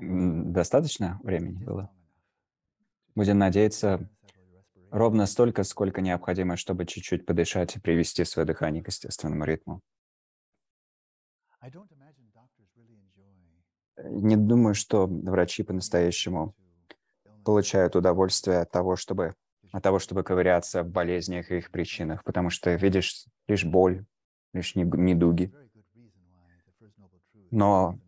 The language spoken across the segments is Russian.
Достаточно времени было. Будем надеяться, ровно столько, сколько необходимо, чтобы чуть-чуть подышать и привести свое дыхание к естественному ритму. Э, не думаю, что врачи по-настоящему получают удовольствие от того, чтобы от того, чтобы ковыряться в болезнях и их причинах, потому что видишь лишь боль, лишь недуги. Но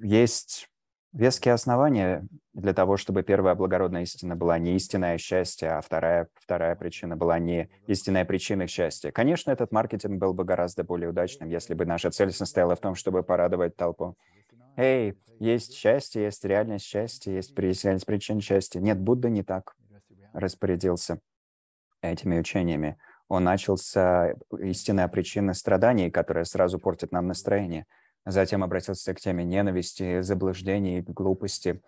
есть веские основания для того, чтобы первая благородная истина была не истинное счастье, а вторая, вторая причина была не истинная причина счастья. Конечно, этот маркетинг был бы гораздо более удачным, если бы наша цель состояла в том, чтобы порадовать толпу. Эй, есть счастье, есть реальность счастья, есть реальность причин счастья. Нет, Будда не так распорядился этими учениями. Он начал с э, истинной причины страданий, которая сразу портит нам настроение – Затем обратился к теме ненависти, заблуждений, глупости,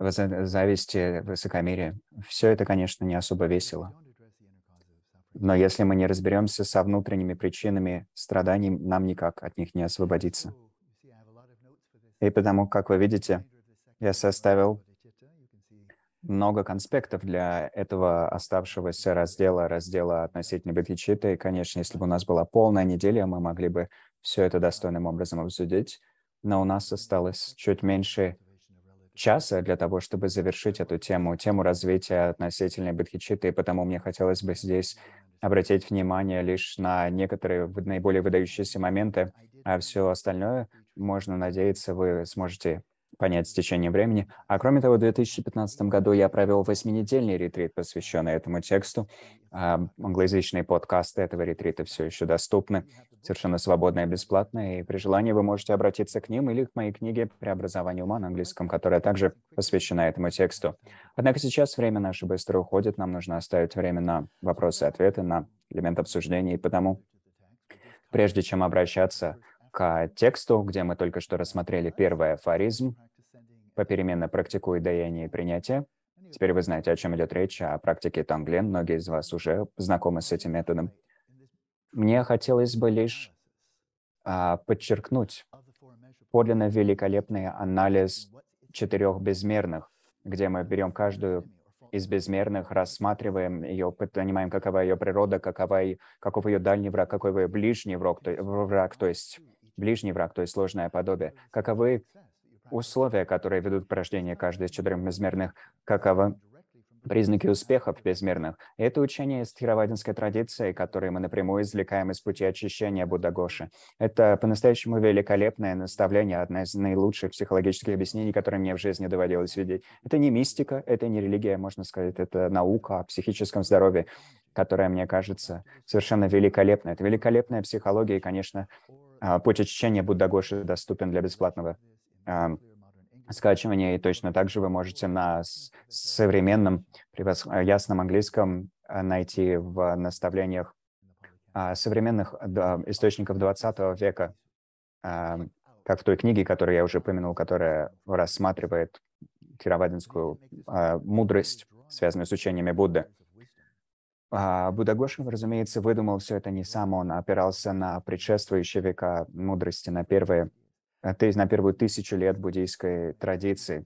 зависти, высокомерия. Все это, конечно, не особо весело. Но если мы не разберемся со внутренними причинами страданий, нам никак от них не освободиться. И потому, как вы видите, я составил много конспектов для этого оставшегося раздела, раздела относительно Бетхичита. И, конечно, если бы у нас была полная неделя, мы могли бы все это достойным образом обсудить, но у нас осталось чуть меньше часа для того, чтобы завершить эту тему, тему развития относительной бодхичиты, и потому мне хотелось бы здесь обратить внимание лишь на некоторые наиболее выдающиеся моменты, а все остальное, можно надеяться, вы сможете понять с течением времени. А кроме того, в 2015 году я провел восьминедельный ретрит, посвященный этому тексту. Англоязычные подкасты этого ретрита все еще доступны, совершенно свободно и бесплатно, и при желании вы можете обратиться к ним или к моей книге «Преобразование ума» на английском, которая также посвящена этому тексту. Однако сейчас время наше быстро уходит, нам нужно оставить время на вопросы и ответы, на элемент обсуждения, и потому, прежде чем обращаться к тексту, где мы только что рассмотрели первый афоризм «Попеременно практикуй даяние и принятие». Теперь вы знаете, о чем идет речь, о практике Тонглен. Многие из вас уже знакомы с этим методом. Мне хотелось бы лишь а, подчеркнуть подлинно великолепный анализ четырех безмерных, где мы берем каждую из безмерных, рассматриваем ее, понимаем, какова ее природа, какова, каков ее дальний враг, какой ее ближний враг, то, враг, то есть ближний враг, то есть сложное подобие. Каковы условия, которые ведут к рождению каждой из четырех безмерных? Каковы признаки успехов безмерных. это учение из тхировадинской традиции, которое мы напрямую извлекаем из пути очищения Буддагоши. Это по-настоящему великолепное наставление, одно из наилучших психологических объяснений, которые мне в жизни доводилось видеть. Это не мистика, это не религия, можно сказать, это наука о психическом здоровье, которая, мне кажется, совершенно великолепна. Это великолепная психология, и, конечно, а, путь очищения Будда Гоши доступен для бесплатного а, скачивания, и точно так же вы можете на современном, а, ясном английском найти в наставлениях современных источников 20 века, как в той книге, которую я уже упомянул, которая рассматривает кировадинскую мудрость, связанную с учениями Будды. А, Будагошин, разумеется, выдумал все это не сам, он опирался на предшествующие века мудрости, на, первые, э, на первую тысячу лет буддийской традиции.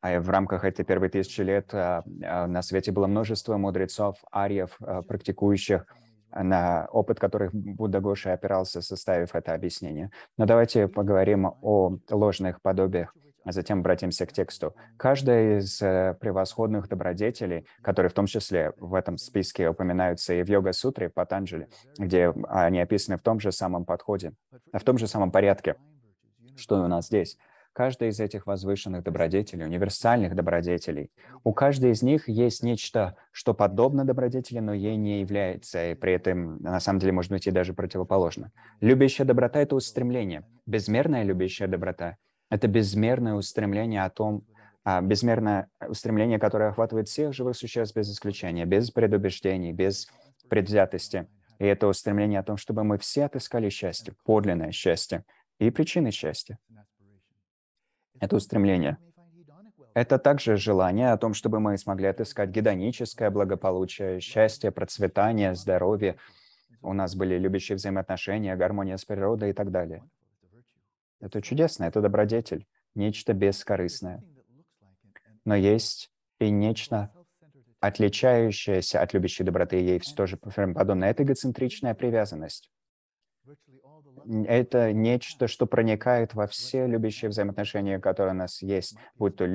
А в рамках этой первой тысячи лет а, а, на свете было множество мудрецов, арьев, э, практикующих, на опыт которых Будда Гоша опирался, составив это объяснение. Но давайте поговорим о ложных подобиях а затем обратимся к тексту. Каждая из э, превосходных добродетелей, которые в том числе в этом списке упоминаются и в Йога-сутре Патанджали, где они описаны в том же самом подходе, в том же самом порядке, что и у нас здесь. Каждая из этих возвышенных добродетелей, универсальных добродетелей, у каждой из них есть нечто, что подобно добродетели, но ей не является, и при этом, на самом деле, может быть, и даже противоположно. Любящая доброта — это устремление. Безмерная любящая доброта это безмерное устремление о том, а, безмерное устремление, которое охватывает всех живых существ без исключения, без предубеждений, без предвзятости. И это устремление о том, чтобы мы все отыскали счастье, подлинное счастье и причины счастья. Это устремление. Это также желание о том, чтобы мы смогли отыскать гедоническое благополучие, счастье, процветание, здоровье. У нас были любящие взаимоотношения, гармония с природой и так далее. Это чудесно, это добродетель, нечто бескорыстное. Но есть и нечто отличающееся от любящей доброты ей все тоже подобное. Это эгоцентричная привязанность. Это нечто, что проникает во все любящие взаимоотношения, которые у нас есть, будь то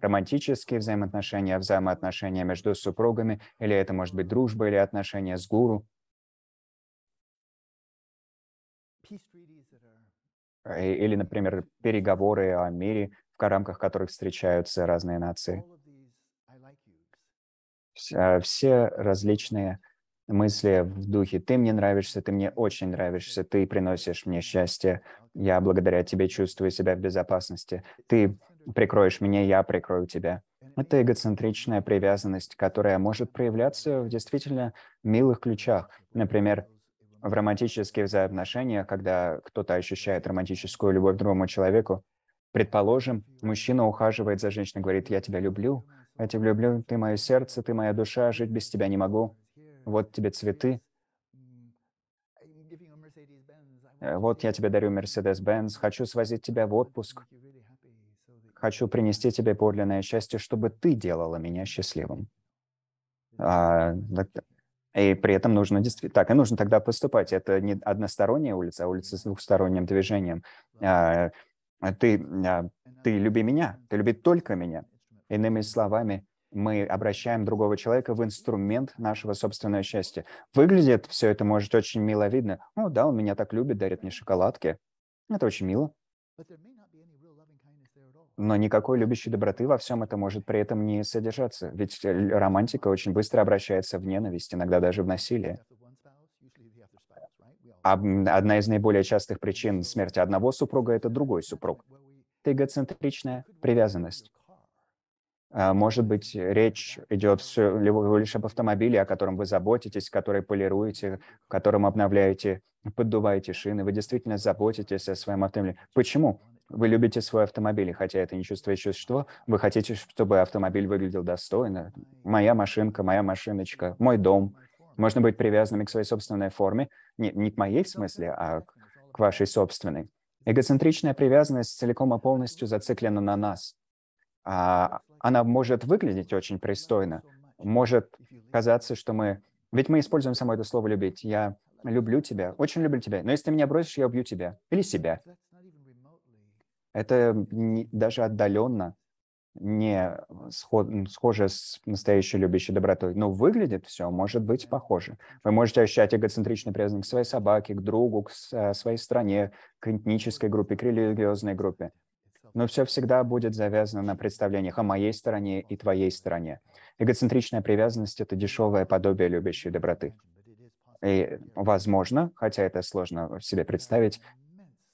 романтические взаимоотношения, взаимоотношения между супругами, или это может быть дружба, или отношения с гуру. Э, или, например, переговоры о мире, в рамках которых встречаются разные нации. Э, все различные мысли в духе «ты мне нравишься, ты мне очень нравишься, ты приносишь мне счастье, я благодаря тебе чувствую себя в безопасности, ты прикроешь меня, я прикрою тебя». Это эгоцентричная привязанность, которая может проявляться в действительно милых ключах. Например, в романтических взаимоотношениях, когда кто-то ощущает романтическую любовь к другому человеку, предположим, мужчина ухаживает за женщиной, говорит, я тебя люблю, я тебя люблю, ты мое сердце, ты моя душа, жить без тебя не могу. Вот тебе цветы. Э, вот я тебе дарю Мерседес-Бенz. Хочу свозить тебя в отпуск. Хочу принести тебе подлинное счастье, чтобы ты делала меня счастливым. А, и при этом нужно действительно... Так и нужно тогда поступать. Это не односторонняя улица, а улица с двухсторонним движением. А, а ты, а, ты люби меня, ты люби только меня. Иными словами, мы обращаем другого человека в инструмент нашего собственного счастья. Выглядит все это, может, очень миловидно. Ну да, он меня так любит, дарит мне шоколадки. Это очень мило но никакой любящей доброты во всем это может при этом не содержаться, ведь э, романтика очень быстро обращается в ненависть, иногда даже в насилие. А, одна из наиболее частых причин смерти одного супруга – это другой супруг. Это эгоцентричная привязанность. А, может быть, речь идет всего лишь об автомобиле, о котором вы заботитесь, который полируете, которым обновляете, поддуваете шины. Вы действительно заботитесь о своем автомобиле. Почему? Вы любите свой автомобиль, и хотя это не чувствует существо, вы хотите, чтобы автомобиль выглядел достойно. Моя машинка, моя машиночка, мой дом. Можно быть привязанными к своей собственной форме. Не, не к моей в смысле, а к вашей собственной. Эгоцентричная привязанность целиком и полностью зациклена на нас. А, она может выглядеть очень пристойно. Может казаться, что мы... Ведь мы используем само это слово «любить». Я люблю тебя, очень люблю тебя, но если ты меня бросишь, я убью тебя или себя. Это не, даже отдаленно не сход, схоже с настоящей любящей добротой, но выглядит все, может быть, похоже. Вы можете ощущать эгоцентричный признак к своей собаке, к другу, к э, своей стране, к этнической группе, к религиозной группе. Но все всегда будет завязано на представлениях о моей стороне и твоей стороне. Эгоцентричная привязанность – это дешевое подобие любящей доброты. И, возможно, хотя это сложно себе представить,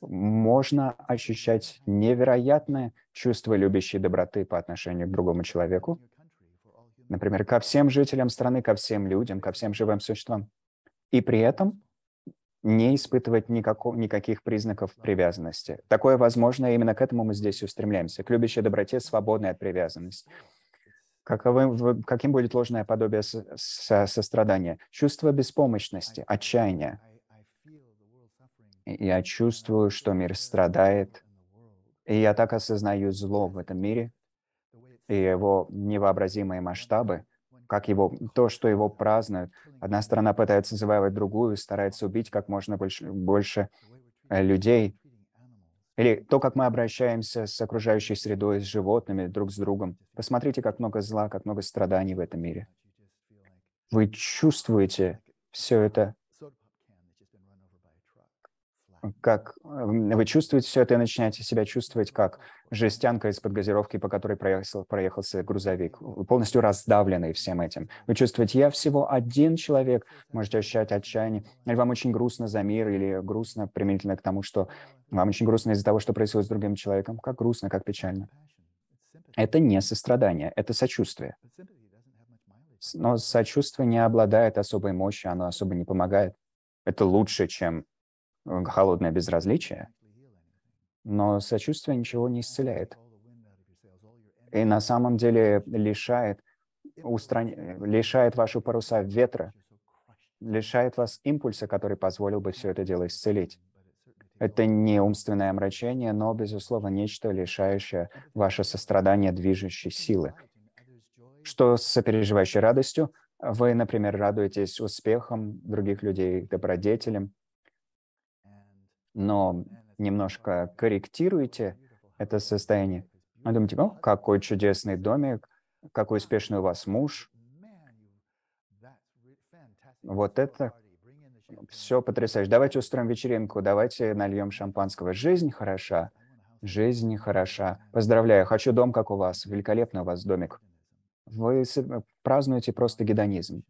можно ощущать невероятное чувство любящей доброты по отношению к другому человеку, например, ко всем жителям страны, ко всем людям, ко всем живым существам, и при этом не испытывать никакого, никаких признаков привязанности. Такое возможно, и именно к этому мы здесь и устремляемся, к любящей доброте, свободной от привязанности. Каковым, каким будет ложное подобие сострадания? Чувство беспомощности, отчаяния, я чувствую, что мир страдает, и я так осознаю зло в этом мире и его невообразимые масштабы, как его, то, что его празднуют. Одна страна пытается завоевать другую, старается убить как можно больше, больше э, людей. Или то, как мы обращаемся с окружающей средой, с животными, друг с другом. Посмотрите, как много зла, как много страданий в этом мире. Вы чувствуете все это как эм, вы чувствуете все это и начинаете себя чувствовать как жестянка из-под газировки, по которой проехал, проехался грузовик, полностью раздавленный всем этим. Вы чувствуете, я всего один человек, можете ощущать отчаяние, или вам очень грустно за мир, или грустно применительно к тому, что вам очень грустно из-за того, что происходит с другим человеком, как грустно, как печально. Это не сострадание, это сочувствие. Но сочувствие не обладает особой мощью, оно особо не помогает. Это лучше, чем Э, холодное безразличие, но сочувствие ничего не исцеляет. И на самом деле лишает, устран... лишает вашу паруса ветра, лишает вас импульса, который позволил бы все это дело исцелить. Это не умственное омрачение, но, безусловно, нечто, лишающее ваше сострадание движущей силы. Что с сопереживающей радостью? Вы, например, радуетесь успехам других людей, добродетелям, но немножко корректируете это состояние. Вы а думаете, о, какой чудесный домик, какой успешный у вас муж. Вот это все потрясающе. Давайте устроим вечеринку, давайте нальем шампанского. Жизнь хороша, жизнь хороша. Поздравляю, хочу дом, как у вас. Великолепный у вас домик. Вы празднуете просто гедонизм,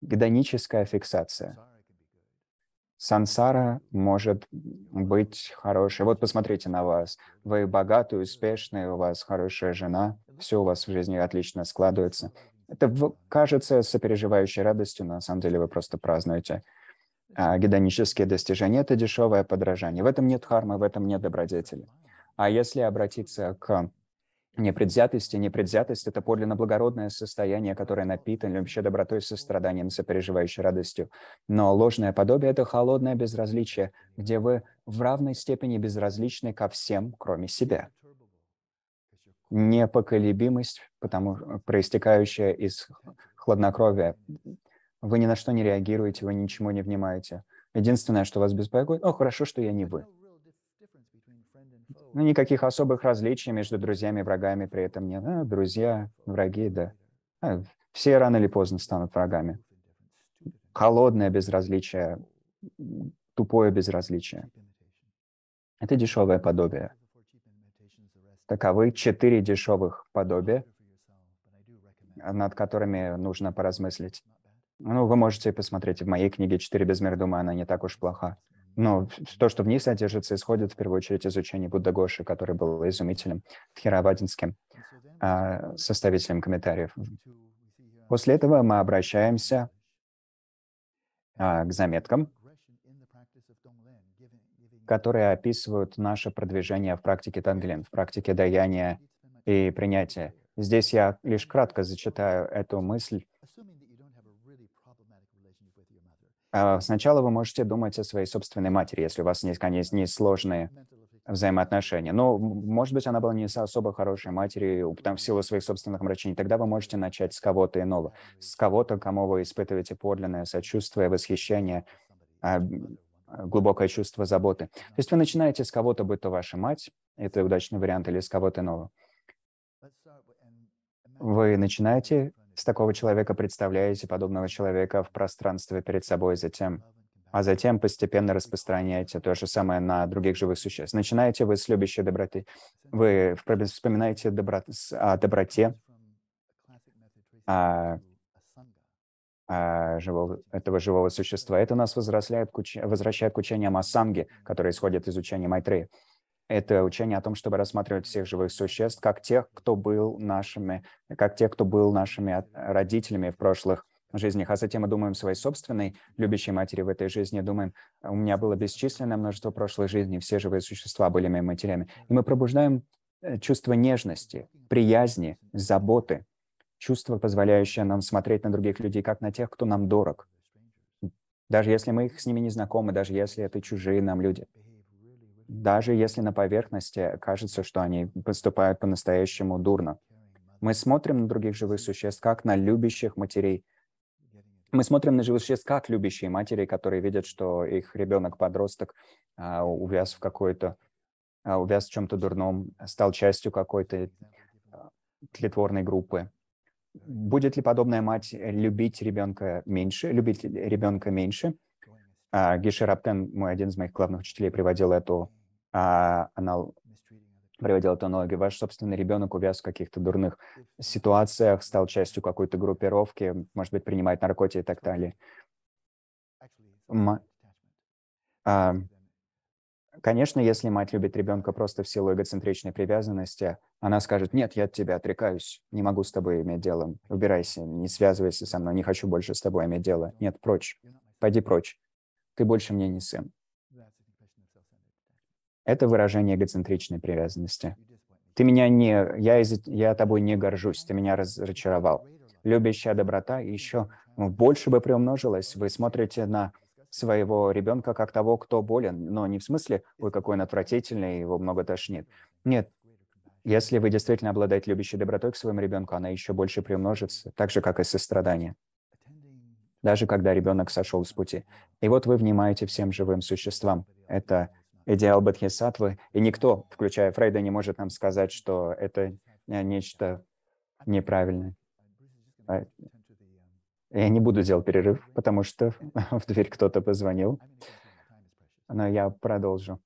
гедоническая фиксация сансара может быть хорошей. Вот посмотрите на вас. Вы богатые, успешные, у вас хорошая жена, все у вас в жизни отлично складывается. Это кажется сопереживающей радостью, но на самом деле вы просто празднуете. А гедонические достижения – это дешевое подражание. В этом нет хармы, в этом нет добродетели. А если обратиться к Непредвзятость и непредвзятость — это подлинно благородное состояние, которое напитано вообще добротой, состраданием, сопереживающей радостью. Но ложное подобие — это холодное безразличие, где вы в равной степени безразличны ко всем, кроме себя. Непоколебимость, потому проистекающая из хладнокровия. Вы ни на что не реагируете, вы ничему не внимаете. Единственное, что вас беспокоит, о, хорошо, что я не вы. Ну, никаких особых различий между друзьями и врагами при этом нет. А, друзья, враги, да. А, все рано или поздно станут врагами. Холодное безразличие, тупое безразличие. Это дешевое подобие. Таковы четыре дешевых подобия, над которыми нужно поразмыслить. Ну, вы можете посмотреть в моей книге «Четыре без она не так уж плоха но то, что в ней содержится, исходит в первую очередь из учения Будда Гоши, который был изумителем тхировадинским э, а, составителем комментариев. После этого мы обращаемся а, к заметкам, которые описывают наше продвижение в практике Танглин, в практике даяния и принятия. Здесь я лишь кратко зачитаю эту мысль, а, сначала вы можете думать о своей собственной матери, если у вас есть, конечно, есть сложные взаимоотношения. Но, может быть, она была не особо хорошей матерью, там, в силу своих собственных мрачений. Тогда вы можете начать с кого-то иного, с кого-то, кому вы испытываете подлинное сочувствие, восхищение, а, глубокое чувство заботы. То есть вы начинаете с кого-то, будь то ваша мать, это удачный вариант, или с кого-то иного. Вы начинаете с такого человека представляете подобного человека в пространстве перед собой затем, а затем постепенно распространяете то же самое на других живых существ. Начинаете вы с любящей доброты. Вы вспоминаете добро... о доброте а, а, живого, этого живого существа. Это нас возрастает, возвращает к учениям о санге, которые исходят из учения Майтрея это учение о том, чтобы рассматривать всех живых существ как тех, кто был нашими, как тех, кто был нашими родителями в прошлых жизнях, а затем мы думаем о своей собственной любящей матери в этой жизни, думаем, у меня было бесчисленное множество прошлых жизней, все живые существа были моими матерями. И мы пробуждаем э, чувство нежности, приязни, заботы, чувство, позволяющее нам смотреть на других людей, как на тех, кто нам дорог. Даже если мы их с ними не знакомы, даже если это чужие нам люди – даже если на поверхности кажется, что они поступают по-настоящему дурно. Мы смотрим на других живых существ, как на любящих матерей. Мы смотрим на живых существ, как любящие матери, которые видят, что их ребенок-подросток а, увяз в какой-то, а, увяз в чем-то дурном, стал частью какой-то а, тлетворной группы. Будет ли подобная мать любить ребенка меньше, любить ребенка меньше – Гиша мой один из моих главных учителей, приводил эту а, анал... приводил эту аналогию, ваш собственный ребенок увяз в каких-то дурных ситуациях, стал частью какой-то группировки, может быть, принимает наркотики и так далее. М... А, конечно, если мать любит ребенка просто в силу эгоцентричной привязанности, она скажет, нет, я от тебя отрекаюсь, не могу с тобой иметь дело, убирайся, не связывайся со мной, не хочу больше с тобой иметь дело, нет, прочь, пойди прочь, ты больше мне не сын. Это выражение эгоцентричной привязанности. Ты меня не... Я, из, я тобой не горжусь, ты меня разочаровал. Любящая доброта еще больше бы приумножилась. Вы смотрите на своего ребенка как того, кто болен, но не в смысле, ой, какой он отвратительный, его много тошнит. Нет, если вы действительно обладаете любящей добротой к своему ребенку, она еще больше приумножится, так же, как и сострадание. Даже когда ребенок сошел с пути. И вот вы внимаете всем живым существам. Это идеал бодхисаттвы, и никто, включая Фрейда, не может нам сказать, что это э, нечто неправильное. А, я не буду делать перерыв, потому что в дверь кто-то позвонил, но я продолжу.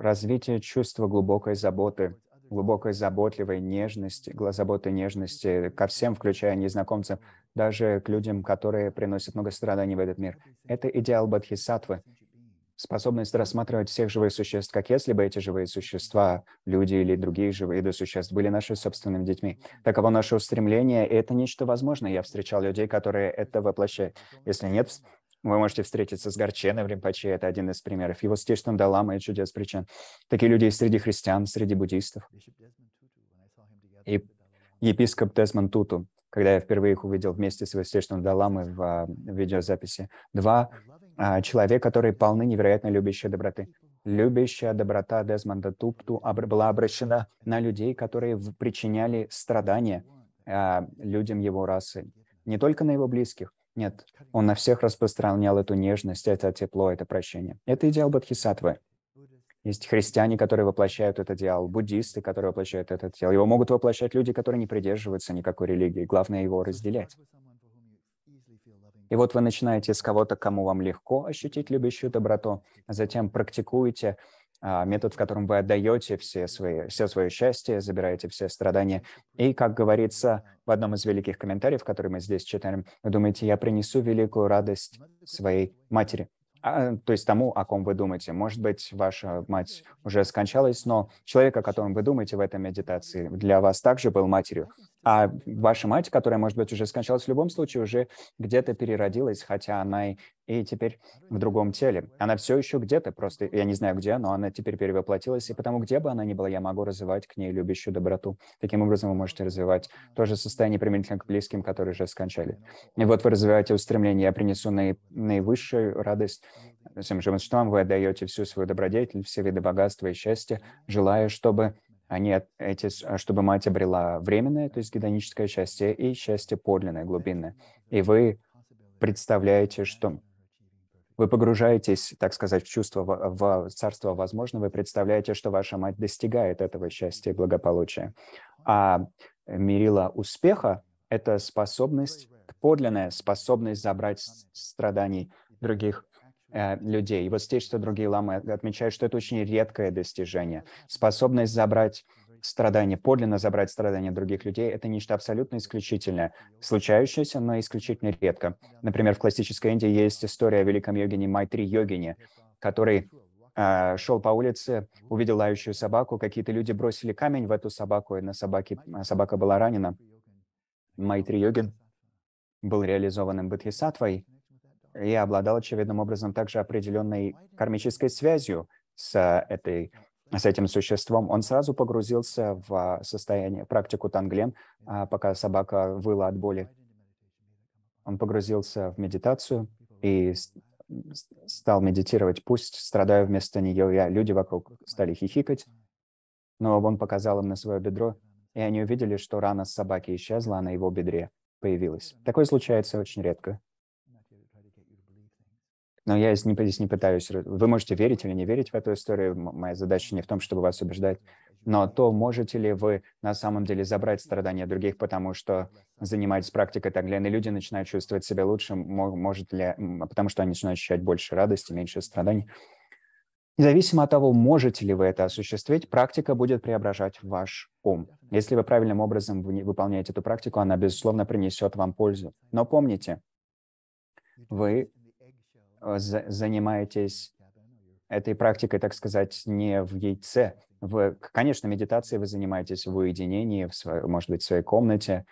Развитие чувства глубокой заботы глубокой заботливой нежности, заботы нежности ко всем, включая незнакомцев, даже к людям, которые приносят много страданий в этот мир. Это идеал Бодхисаттвы, способность рассматривать всех живых существ, как если бы эти живые существа, люди или другие живые до существ, были нашими собственными детьми. Таково наше устремление, и это нечто возможное. Я встречал людей, которые это воплощают. Если нет, вы можете встретиться с Горченой в Римпаче, это один из примеров, его стечным Далама и чудес причин. Такие люди среди христиан, среди буддистов. И епископ Десмон Туту, когда я впервые их увидел вместе с его Востечным Даламой в, а, в видеозаписи. Два а, человека, которые полны невероятной любящей доброты. Любящая доброта Дезмонда Тупту была обращена на людей, которые причиняли страдания а, людям его расы. Не только на его близких, нет, он на всех распространял эту нежность, это тепло, это прощение. Это идеал Бодхисаттвы. Есть христиане, которые воплощают этот идеал, буддисты, которые воплощают этот идеал. Его могут воплощать люди, которые не придерживаются никакой религии. Главное его разделять. И вот вы начинаете с кого-то, кому вам легко ощутить любящую доброту, а затем практикуете а, метод, в котором вы отдаете все, свои, все свое счастье, забираете все страдания. И, как говорится в одном из великих комментариев, который мы здесь читаем, вы думаете, я принесу великую радость своей матери. А, то есть тому, о ком вы думаете. Может быть, ваша мать уже скончалась, но человек, о котором вы думаете в этой медитации, для вас также был матерью. А ваша мать, которая, может быть, уже скончалась в любом случае, уже где-то переродилась, хотя она и, и теперь в другом теле. Она все еще где-то, просто я не знаю где, но она теперь перевоплотилась, и потому где бы она ни была, я могу развивать к ней любящую доброту. Таким образом, вы можете развивать то же состояние применительно к близким, которые уже скончали. И вот вы развиваете устремление, я принесу наи, наивысшую радость всем живым существам, вы отдаете всю свою добродетель, все виды богатства и счастья, желая, чтобы они эти, а, чтобы мать обрела временное, то есть гедоническое счастье, и счастье подлинное, глубинное. И вы представляете, что вы погружаетесь, так сказать, в чувство, в царство Возможно, вы представляете, что ваша мать достигает этого счастья и благополучия. А мерила успеха — это способность, подлинная способность забрать страданий других Э, людей. И вот здесь, что другие ламы отмечают, что это очень редкое достижение. Способность забрать страдания, подлинно забрать страдания других людей, это нечто абсолютно исключительное, случающееся, но исключительно редко. Например, в классической Индии есть история о великом йогине Майтри Йогине, который э, шел по улице, увидел лающую собаку, какие-то люди бросили камень в эту собаку, и на собаке э, собака была ранена. Майтри Йогин был реализованным бодхисаттвой, я обладал очевидным образом также определенной кармической связью с, э, этой, с этим существом. Он сразу погрузился в а, состояние, практику танглен, а, пока собака выла от боли. Он погрузился в медитацию и стал медитировать, пусть страдаю вместо нее я. Люди вокруг стали хихикать, но он показал им на свое бедро, и они увидели, что рана с собаки исчезла, а на его бедре появилась. Такое случается очень редко. Но я здесь не пытаюсь... Вы можете верить или не верить в эту историю. Моя задача не в том, чтобы вас убеждать. Но то, можете ли вы на самом деле забрать страдания других, потому что занимаясь практикой Таглен, и люди начинают чувствовать себя лучше, может ли, потому что они начинают ощущать больше радости, меньше страданий. Независимо от того, можете ли вы это осуществить, практика будет преображать ваш ум. Если вы правильным образом выполняете эту практику, она, безусловно, принесет вам пользу. Но помните, вы Э, занимаетесь этой практикой, так сказать, не в яйце. Вы, конечно, медитацией вы занимаетесь в уединении, в своей, может быть, в своей комнате.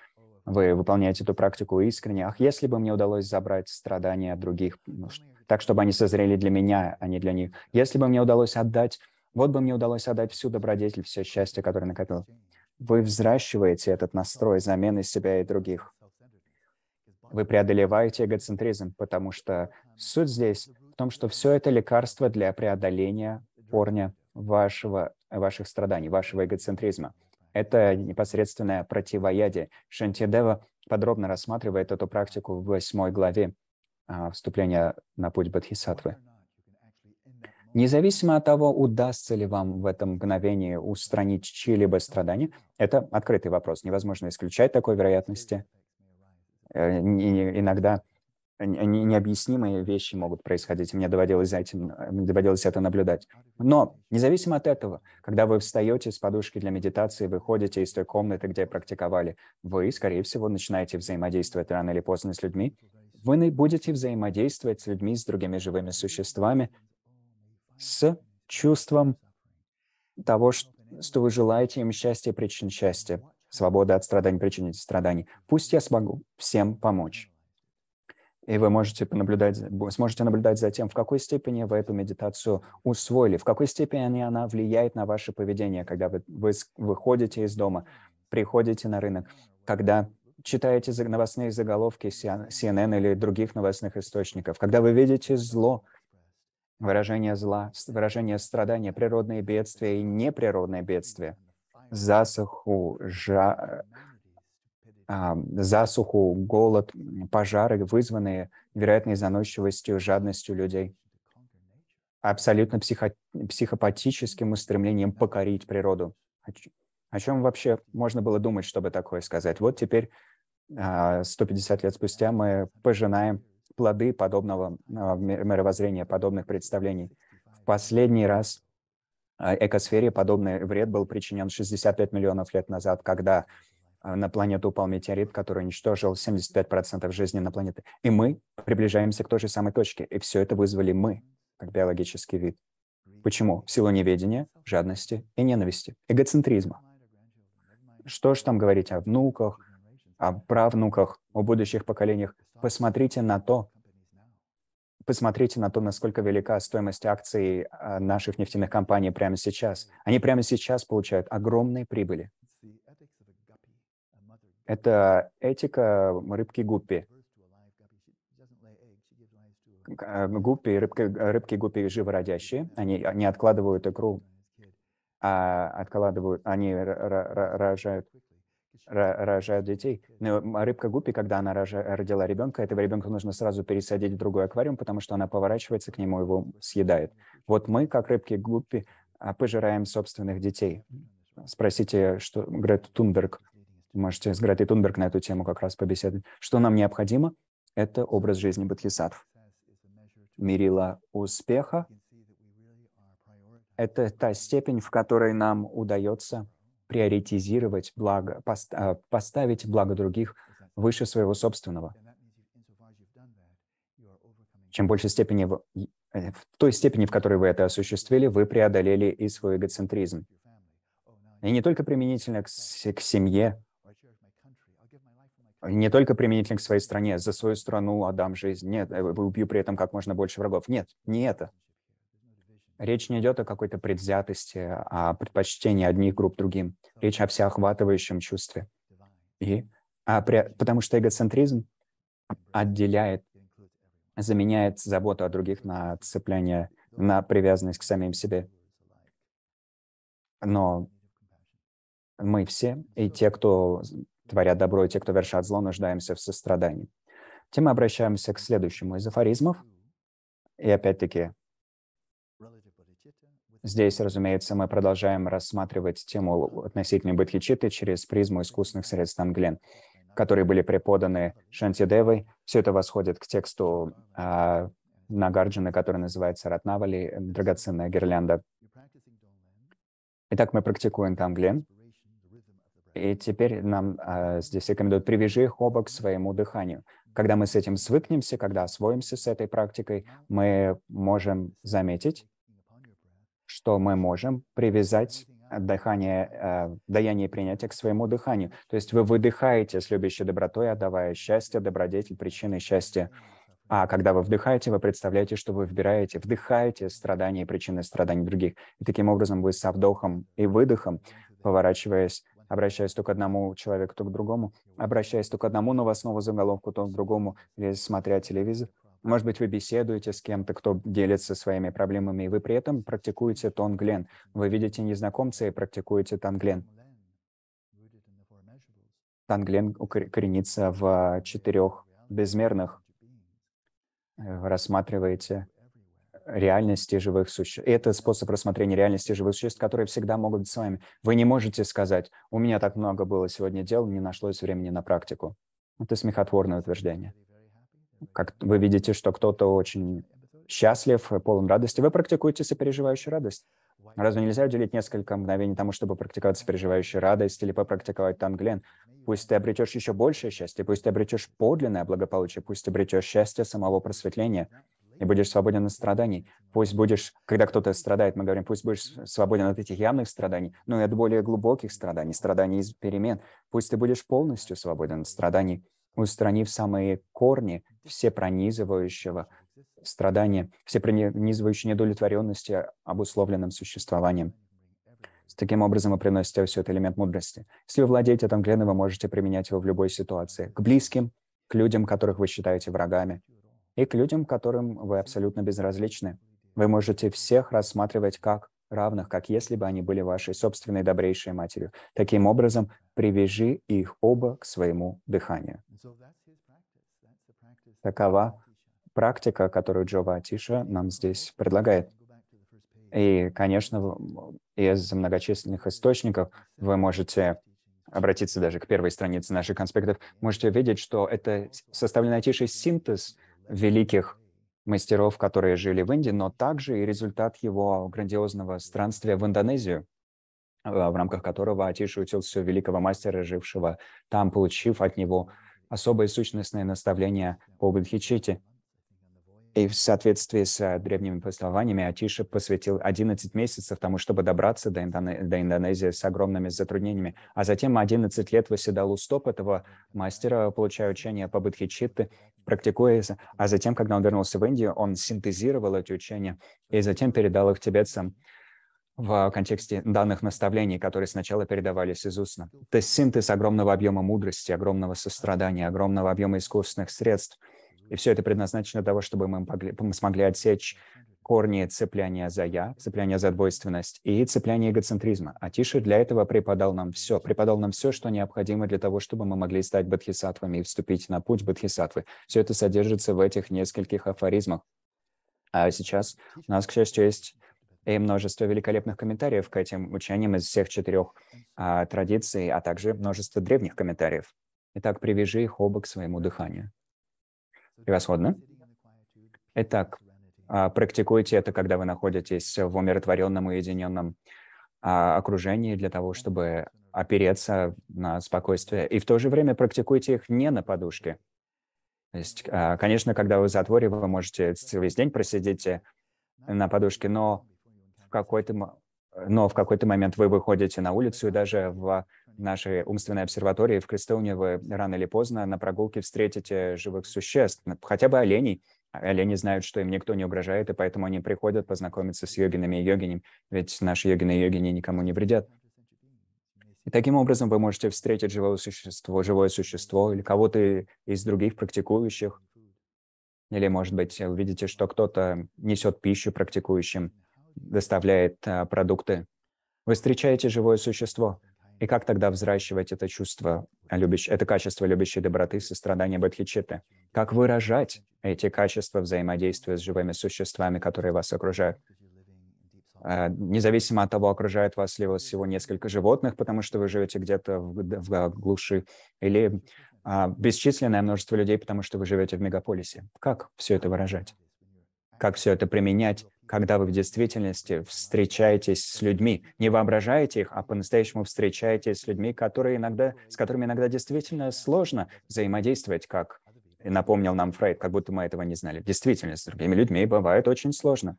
Вы выполняете эту практику искренне. Ах, если бы мне удалось забрать страдания от других, ну, так, чтобы они созрели для меня, а не для них. Если бы мне удалось отдать, вот бы мне удалось отдать всю добродетель, все счастье, которое накопил. Вы взращиваете этот настрой замены себя и других вы преодолеваете эгоцентризм, потому что суть здесь в том, что все это лекарство для преодоления корня вашего, ваших страданий, вашего эгоцентризма. Это непосредственное противоядие. Шантидева подробно рассматривает эту практику в восьмой главе а, вступления на путь Бодхисаттвы. Независимо от того, удастся ли вам в этом мгновении устранить чьи-либо страдания, это открытый вопрос, невозможно исключать такой вероятности – Э, иногда необъяснимые вещи могут происходить, и мне доводилось, этим, э, мне доводилось это наблюдать. Но независимо от этого, когда вы встаете с подушки для медитации, выходите из той комнаты, где практиковали, вы, скорее всего, начинаете взаимодействовать рано или поздно с людьми. Вы будете взаимодействовать с людьми, с другими живыми существами, с чувством того, что вы желаете им счастья, причин счастья свобода от страданий, причинить страданий. Пусть я смогу всем помочь. И вы можете наблюдать, сможете наблюдать за тем, в какой степени вы эту медитацию усвоили, в какой степени она влияет на ваше поведение, когда вы, вы выходите из дома, приходите на рынок, когда читаете новостные заголовки CNN или других новостных источников, когда вы видите зло, выражение зла, выражение страдания, природные бедствия и неприродные бедствия – засуху, жа... А, засуху, голод, пожары, вызванные вероятной заносчивостью, жадностью людей, абсолютно психо... психопатическим устремлением покорить природу. О чем вообще можно было думать, чтобы такое сказать? Вот теперь, 150 а, лет спустя, мы пожинаем плоды подобного а, мировоззрения, подобных представлений. В последний раз а, экосфере подобный вред был причинен 65 миллионов лет назад, когда а, на планету упал метеорит, который уничтожил 75% жизни на планете. И мы приближаемся к той же самой точке. И все это вызвали мы, как биологический вид. Почему? В силу неведения, жадности и ненависти, эгоцентризма. Что ж там говорить о внуках, о правнуках, о будущих поколениях? Посмотрите на то, посмотрите на то, насколько велика стоимость акций а, наших нефтяных компаний прямо сейчас. Они прямо сейчас получают огромные прибыли. Это этика рыбки гуппи. А, гуппи, рыбки, рыбки гуппи живородящие, они не откладывают икру, а откладывают, они рожают рожают детей. Ну, а рыбка гуппи, когда она родила ребенка, этого ребенка нужно сразу пересадить в другой аквариум, потому что она поворачивается к нему, и его съедает. Вот мы, как рыбки гуппи, а, пожираем собственных детей. Спросите, что Грет Тунберг, можете с Гретой Тунберг на эту тему как раз побеседовать. Что нам необходимо? Это образ жизни бодхисаттв. Мерила успеха – это та степень, в которой нам удается приоритизировать благо, а, поставить благо других выше своего собственного. Чем больше степени, в, э, в той степени, в которой вы это осуществили, вы преодолели и свой эгоцентризм. И не только применительно к, к семье, не только применительно к своей стране, за свою страну отдам жизнь, нет, э, убью при этом как можно больше врагов. Нет, не это. Речь не идет о какой-то предвзятости, а о предпочтении одних групп другим. Речь о всеохватывающем чувстве. И, а, при, потому что эгоцентризм отделяет, заменяет заботу о других на цепляние, на привязанность к самим себе. Но мы все, и те, кто творят добро, и те, кто вершат зло, нуждаемся в сострадании. Тем мы обращаемся к следующему из афоризмов. И опять-таки, Здесь, разумеется, мы продолжаем рассматривать тему относительно Бадхичиты через призму искусственных средств Англен, которые были преподаны Шантидевой. Все это восходит к тексту а, Нагарджина, который называется Ратнавали, драгоценная гирлянда. Итак, мы практикуем тамглен. И теперь нам а, здесь рекомендуют привяжи их оба к своему дыханию. Когда мы с этим свыкнемся, когда освоимся с этой практикой, мы можем заметить, что мы можем привязать дыхание, э, даяние принятия к своему дыханию. То есть вы выдыхаете с любящей добротой, отдавая счастье, добродетель, причины счастья. А когда вы вдыхаете, вы представляете, что вы вбираете, вдыхаете страдания и причины страданий других. И таким образом вы со вдохом и выдохом, поворачиваясь, обращаясь только к одному человеку, то к другому, обращаясь только к одному новостному заголовку, то к другому, или смотря телевизор, может быть, вы беседуете с кем-то, кто делится своими проблемами, и вы при этом практикуете тонглен. Вы видите незнакомца и практикуете тонглен. Тонглен укоренится в четырех безмерных. Вы рассматриваете реальности живых существ. Это способ рассмотрения реальности живых существ, которые всегда могут быть с вами. Вы не можете сказать, у меня так много было сегодня дел, не нашлось времени на практику. Это смехотворное утверждение. Как вы видите, что кто-то очень счастлив, полон радости, вы практикуете сопереживающую радость. Разве нельзя уделить несколько мгновений тому, чтобы практиковать сопереживающую радость или попрактиковать танглен? Пусть ты обретешь еще большее счастье, пусть ты обретешь подлинное благополучие, пусть ты обретешь счастье самого просветления и будешь свободен от страданий. Пусть будешь, когда кто-то страдает, мы говорим, пусть будешь свободен от этих явных страданий, но и от более глубоких страданий, страданий из перемен. Пусть ты будешь полностью свободен от страданий устранив самые корни все пронизывающего страдания, все пронизывающей недовлетворенности обусловленным существованием. Таким образом, вы приносите все это элемент мудрости. Если вы владеете от вы можете применять его в любой ситуации. К близким, к людям, которых вы считаете врагами, и к людям, которым вы абсолютно безразличны. Вы можете всех рассматривать как равных, как если бы они были вашей собственной добрейшей матерью. Таким образом, привяжи их оба к своему дыханию. Такова практика, которую Джова Атиша нам здесь предлагает. И, конечно, из многочисленных источников вы можете обратиться даже к первой странице наших конспектов, можете видеть, что это составленная Атишей синтез великих мастеров, которые жили в Индии, но также и результат его грандиозного странствия в Индонезию, а, в рамках которого Атиша учился у великого мастера, жившего там, получив от него особые сущностные наставления по Бодхичите. И в соответствии с а, древними повествованиями Атиша посвятил 11 месяцев тому, чтобы добраться до, Индоне... до Индонезии с огромными затруднениями, а затем 11 лет восседал у стоп этого мастера, получая учение по Бодхичитте, практикуясь. А затем, когда он вернулся в Индию, он синтезировал эти учения и затем передал их тибетцам в контексте данных наставлений, которые сначала передавались из устно. То есть синтез огромного объема мудрости, огромного сострадания, огромного объема искусственных средств. И все это предназначено для того, чтобы мы, мы смогли отсечь корни цепляния за «я», цепляния за двойственность и цепляния эгоцентризма. Атиша для этого преподал нам все, преподал нам все, что необходимо для того, чтобы мы могли стать бодхисаттвами и вступить на путь бодхисаттвы. Все это содержится в этих нескольких афоризмах. А сейчас у нас, к счастью, есть и множество великолепных комментариев к этим учениям из всех четырех а, традиций, а также множество древних комментариев. Итак, привяжи их оба к своему дыханию. Превосходно. Итак, а, практикуйте это, когда вы находитесь в умиротворенном и единенном а, окружении для того, чтобы опереться на спокойствие. И в то же время практикуйте их не на подушке. То есть, а, конечно, когда вы в затворе, вы можете весь день просидеть э, на подушке, но в какой-то но в какой-то момент вы выходите на улицу, и даже в нашей умственной обсерватории в Крестовне вы рано или поздно на прогулке встретите живых существ, хотя бы оленей, или они знают, что им никто не угрожает, и поэтому они приходят познакомиться с йогинами и йогинем, ведь наши йогины и йогини никому не вредят. И таким образом вы можете встретить живое существо, живое существо или кого-то из других практикующих, или, может быть, увидите, что кто-то несет пищу практикующим, доставляет а, продукты. Вы встречаете живое существо. И как тогда взращивать это чувство, любящ... это качество любящей доброты, сострадания бодхичитты? Как выражать эти качества взаимодействия с живыми существами, которые вас окружают? А, независимо от того, окружает вас ли вас всего несколько животных, потому что вы живете где-то в, в а, глуши, или а, бесчисленное множество людей, потому что вы живете в мегаполисе. Как все это выражать? как все это применять, когда вы в действительности встречаетесь с людьми, не воображаете их, а по-настоящему встречаетесь с людьми, которые иногда, с которыми иногда действительно сложно взаимодействовать, как напомнил нам Фрейд, как будто мы этого не знали. Действительно, с другими людьми бывает очень сложно.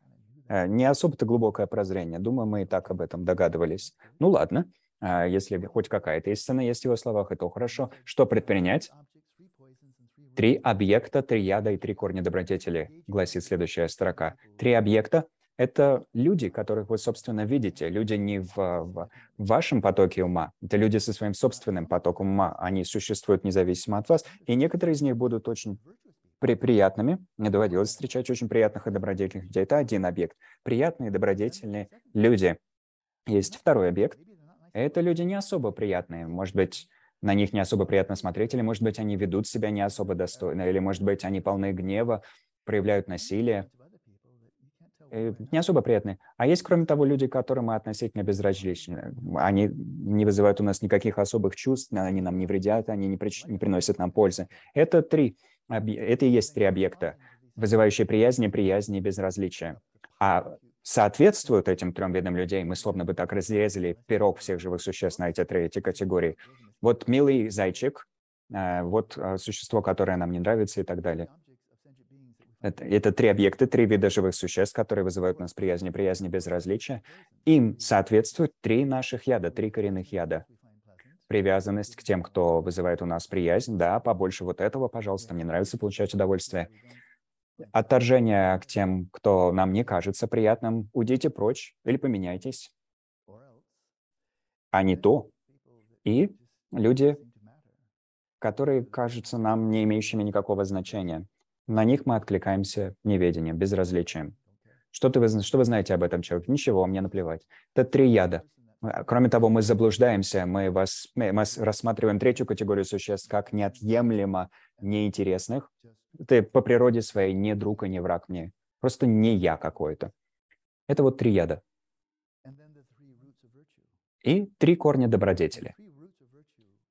Э, не особо-то глубокое прозрение. Думаю, мы и так об этом догадывались. Ну ладно, э, если хоть какая-то истина есть в его словах, это хорошо. Что предпринять? Три объекта, три яда и три корня добродетели, гласит следующая строка. Три объекта — это люди, которых вы, собственно, видите. Люди не в, в вашем потоке ума, это люди со своим собственным потоком ума. Они существуют независимо от вас, и некоторые из них будут очень приятными. Мне доводилось встречать очень приятных и добродетельных людей. Это один объект. Приятные, добродетельные люди. Есть второй объект. Это люди не особо приятные. Может быть, на них не особо приятно смотреть, или, может быть, они ведут себя не особо достойно, или, может быть, они полны гнева, проявляют насилие. Э, не особо приятные. А есть, кроме того, люди, к которым мы относительно безразличны. Они не вызывают у нас никаких особых чувств, они нам не вредят, они не, прич... не приносят нам пользы. Это три, это и есть три объекта, вызывающие приязнь, неприязнь и безразличие. А соответствуют этим трем видам людей. Мы словно бы так разрезали пирог всех живых существ на эти три эти категории. Вот милый зайчик, э, вот э, существо, которое нам не нравится и так далее. Это, это три объекта, три вида живых существ, которые вызывают у нас приязнь, неприязнь, безразличие. Им соответствуют три наших яда, три коренных яда. Привязанность к тем, кто вызывает у нас приязнь. Да, побольше вот этого, пожалуйста, мне нравится получать удовольствие отторжение к тем, кто нам не кажется приятным, уйдите прочь или поменяйтесь. А не то. И люди, которые кажутся нам не имеющими никакого значения. На них мы откликаемся неведением, безразличием. Что, ты, что вы знаете об этом человеке? Ничего, мне наплевать. Это три яда. Кроме того, мы заблуждаемся, мы, вас, мы рассматриваем третью категорию существ как неотъемлемо неинтересных. Ты по природе своей не друг и не враг мне. Просто не я какой-то. Это вот три яда. И три корня добродетели.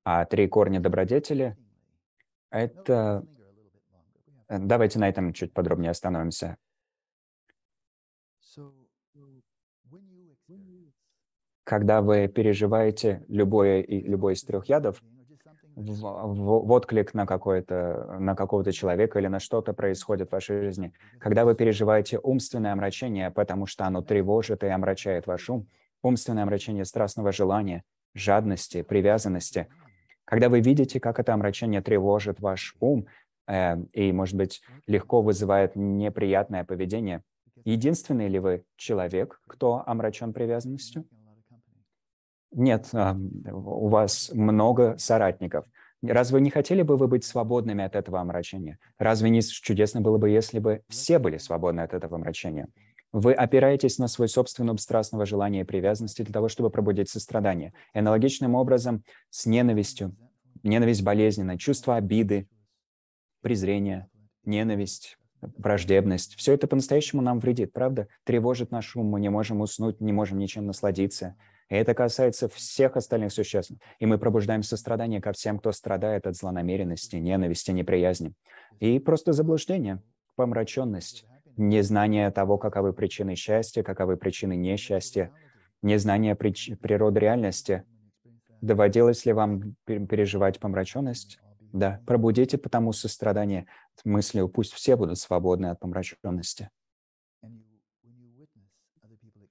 А три корня добродетели — это... Давайте на этом чуть подробнее остановимся. Когда вы переживаете любое, любой из трех ядов, в, а, в, в отклик на какой-то, на какого-то человека или на что-то происходит в вашей жизни. Когда вы переживаете умственное омрачение, потому что оно тревожит и омрачает ваш ум, умственное омрачение страстного желания, жадности, привязанности, когда вы видите, как это омрачение тревожит ваш ум э, и, может быть, легко вызывает неприятное поведение, единственный ли вы человек, кто омрачен привязанностью? нет, а, у вас много соратников. Разве не хотели бы вы быть свободными от этого омрачения? Разве не чудесно было бы, если бы все были свободны от этого омрачения? Вы опираетесь на свой собственное страстного желания и привязанности для того, чтобы пробудить сострадание. аналогичным образом с ненавистью, ненависть болезненная, чувство обиды, презрения, ненависть, враждебность. Все это по-настоящему нам вредит, правда? Тревожит наш ум, мы не можем уснуть, не можем ничем насладиться. И это касается всех остальных существ. И мы пробуждаем сострадание ко всем, кто страдает от злонамеренности, ненависти, неприязни. И просто заблуждение, помраченность, незнание того, каковы причины счастья, каковы причины несчастья, незнание прич... природы реальности. Доводилось ли вам переживать помраченность? Да, пробудите потому сострадание мыслью, пусть все будут свободны от помраченности.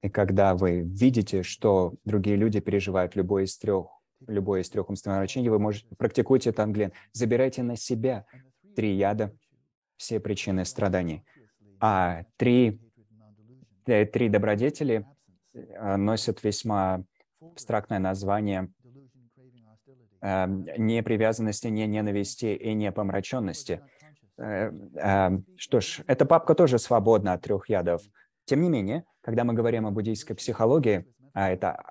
И когда вы видите, что другие люди переживают любой из трех, любой из трех умственных ограничений, вы можете практикуйте тангленд, забирайте на себя три яда, все причины страданий. А три, э, три добродетели э, носят весьма абстрактное название эм, непривязанности, не ненависти и не помраченности. Э, что ж, эта папка тоже свободна от трех ядов. Тем не менее, когда мы говорим о буддийской психологии, а, это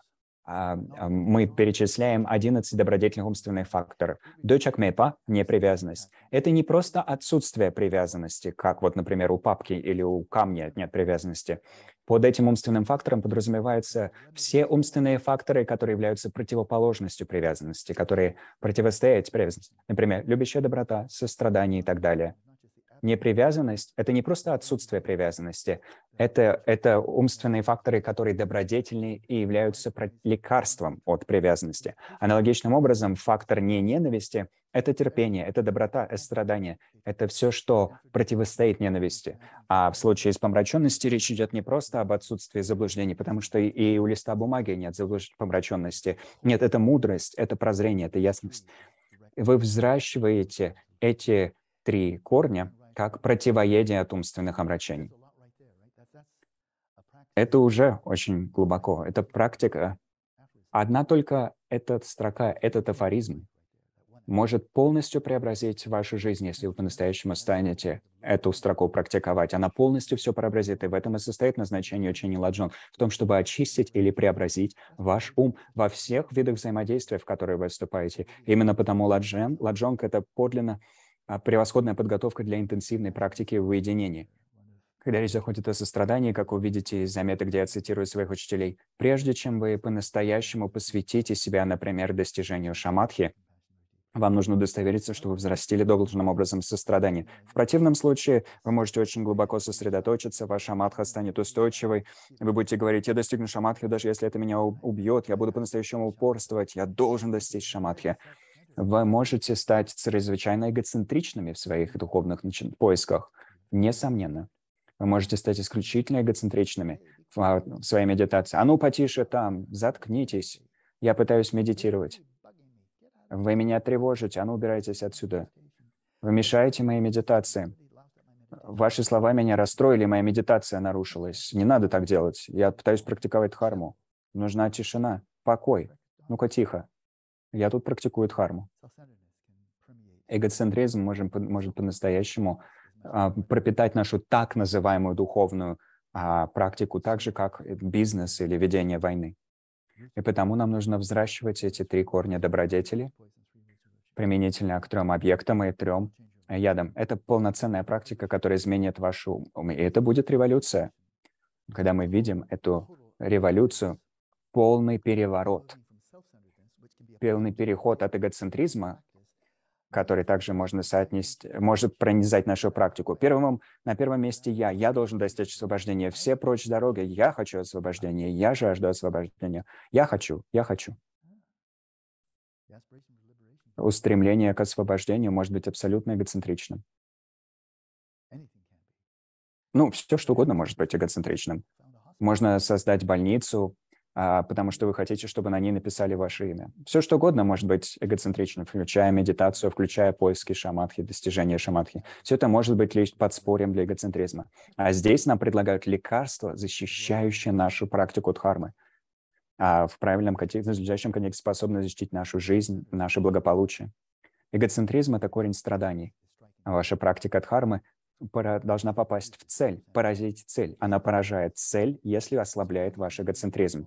а, а, мы перечисляем 11 добродетельных умственных факторов. Дочек мепа – непривязанность. Это не просто отсутствие привязанности, как вот, например, у папки или у камня нет привязанности. Под этим умственным фактором подразумеваются все умственные факторы, которые являются противоположностью привязанности, которые противостоят привязанности. Например, любящая доброта, сострадание и так далее непривязанность – это не просто отсутствие привязанности, это, это умственные факторы, которые добродетельны и являются лекарством от привязанности. Аналогичным образом, фактор не ненависти – это терпение, это доброта, это страдание, это все, что противостоит ненависти. А в случае с помраченности речь идет не просто об отсутствии заблуждений, потому что и, у листа бумаги нет заблуж... помраченности. Нет, это мудрость, это прозрение, это ясность. Вы взращиваете эти три корня – как противоедие от умственных омрачений. Это уже очень глубоко. Это практика. Одна только эта строка, этот афоризм может полностью преобразить вашу жизнь, если вы по-настоящему станете эту строку практиковать. Она полностью все преобразит, и в этом и состоит назначение учения ладжон, в том, чтобы очистить или преобразить ваш ум во всех видах взаимодействия, в которые вы вступаете. Именно потому ладжен, ладжонг — это подлинно а, превосходная подготовка для интенсивной практики в уединении. Когда речь заходит о сострадании, как вы видите из заметок, где я цитирую своих учителей, прежде чем вы по-настоящему посвятите себя, например, достижению шамадхи, вам нужно удостовериться, что вы взрастили должным образом сострадание. В противном случае вы можете очень глубоко сосредоточиться, ваша матха станет устойчивой, вы будете говорить, я достигну шамадхи, даже если это меня убьет, я буду по-настоящему упорствовать, я должен достичь шамадхи. Вы можете стать чрезвычайно эгоцентричными в своих духовных поисках, несомненно. Вы можете стать исключительно эгоцентричными а, в своей медитации. А ну, потише там, заткнитесь, я пытаюсь медитировать. Вы меня тревожите, а ну, убирайтесь отсюда. Вы мешаете моей медитации. Ваши слова меня расстроили, моя медитация нарушилась. Не надо так делать. Я пытаюсь практиковать харму. Нужна тишина, покой. Ну-ка, тихо. Я тут практикую дхарму. Эгоцентризм может, может по-настоящему а, пропитать нашу так называемую духовную а, практику, так же, как бизнес или ведение войны. И потому нам нужно взращивать эти три корня добродетели, применительно к трем объектам и трем ядам. Это полноценная практика, которая изменит вашу ум. И это будет революция. Когда мы видим эту революцию, полный переворот – полный переход от эгоцентризма, который также можно соотнести, может пронизать нашу практику. Первым, на первом месте я. Я должен достичь освобождения. Все прочь дороги. Я хочу освобождения. Я жажду освобождения. Я хочу. Я хочу. Устремление к освобождению может быть абсолютно эгоцентричным. Ну, все что угодно может быть эгоцентричным. Можно создать больницу, а, потому что вы хотите, чтобы на ней написали ваше имя. Все что угодно может быть эгоцентричным, включая медитацию, включая поиски шаматхи, достижения шаматхи. Все это может быть лишь подспорьем для эгоцентризма. А здесь нам предлагают лекарство, защищающее нашу практику дхармы. А в правильном контексте, в надлежащем контексте способно защитить нашу жизнь, наше благополучие. Эгоцентризм – это корень страданий. Ваша практика дхармы должна попасть в цель, поразить цель. Она поражает цель, если ослабляет ваш эгоцентризм.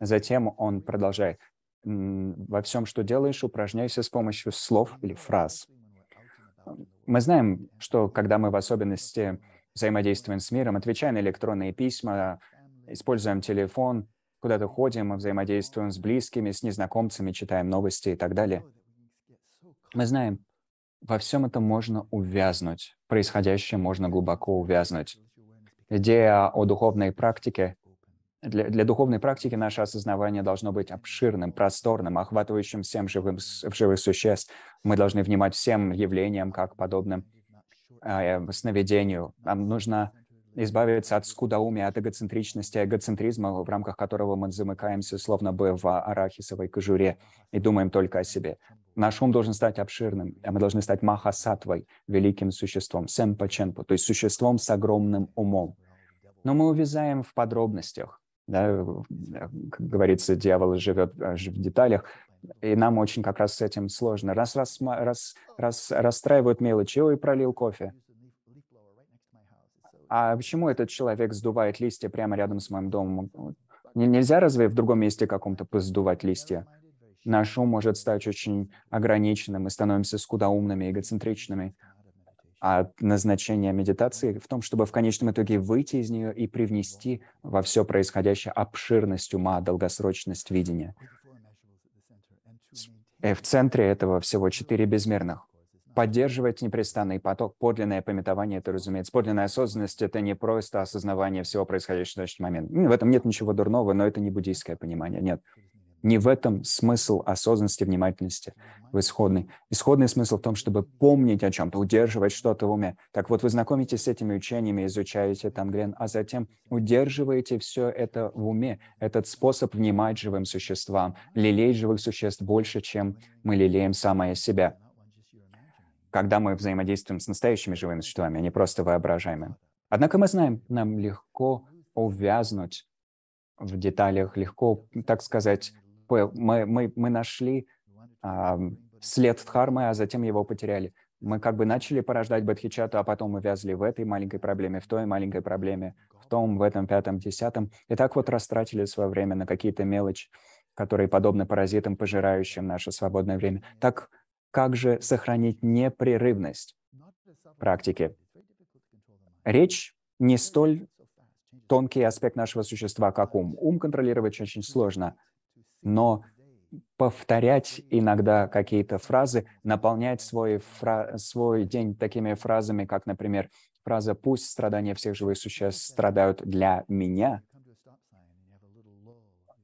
Затем он продолжает. Во всем, что делаешь, упражняйся с помощью слов или фраз. Мы знаем, что когда мы в особенности взаимодействуем с миром, отвечаем на электронные письма, используем телефон, куда-то ходим, мы взаимодействуем с близкими, с незнакомцами, читаем новости и так далее. Мы знаем, во всем этом можно увязнуть, происходящее можно глубоко увязнуть. Идея о духовной практике для, для духовной практики наше осознавание должно быть обширным, просторным, охватывающим всем живым, живых существ. Мы должны внимать всем явлениям, как подобным а, э, сновидению. Нам нужно избавиться от скудоумия, от эгоцентричности, эгоцентризма, в рамках которого мы замыкаемся, словно бы в арахисовой кожуре, и думаем только о себе. Наш ум должен стать обширным, а мы должны стать махасатвой, великим существом, сэмпаченпу, то есть существом с огромным умом. Но мы увязаем в подробностях, да, э, как говорится, дьявол живет э, в деталях, и нам очень как раз с этим сложно. Раз, раз, раз, раз расстраивают мелочи, ой, пролил кофе. А почему этот человек сдувает листья прямо рядом с моим домом? Нельзя разве в другом месте каком-то посдувать листья? Наш ум может стать очень ограниченным, мы становимся скудоумными, эгоцентричными. А назначение медитации в том, чтобы в конечном итоге выйти из нее и привнести во все происходящее обширность ума, долгосрочность видения. и э, В центре этого всего четыре безмерных. Поддерживать непрестанный поток, подлинное пометование, это, разумеется, подлинная осознанность — это не просто осознавание всего происходящего в точный момент. В этом нет ничего дурного, но это не буддийское понимание, нет. Не в этом смысл осознанности, внимательности в исходной. Исходный смысл в том, чтобы помнить о чем-то, удерживать что-то в уме. Так вот, вы знакомитесь с этими учениями, изучаете там Грен, а затем удерживаете все это в уме. Этот способ внимать живым существам, лелеять живых существ больше, чем мы лелеем самое себя. Когда мы взаимодействуем с настоящими живыми существами, а не просто воображаемыми. Однако мы знаем, нам легко увязнуть в деталях, легко, так сказать, мы, мы, мы нашли а, след дхармы, а затем его потеряли. Мы как бы начали порождать бодхичатту, а потом мы вязли в этой маленькой проблеме, в той маленькой проблеме, в том, в этом, пятом, десятом. И так вот растратили свое время на какие-то мелочи, которые подобны паразитам, пожирающим наше свободное время. Так как же сохранить непрерывность практики? Речь не столь тонкий аспект нашего существа, как ум. Ум контролировать очень сложно – но повторять иногда какие-то фразы, наполнять свой, фра свой день такими фразами, как, например, фраза «пусть страдания всех живых существ страдают для меня»,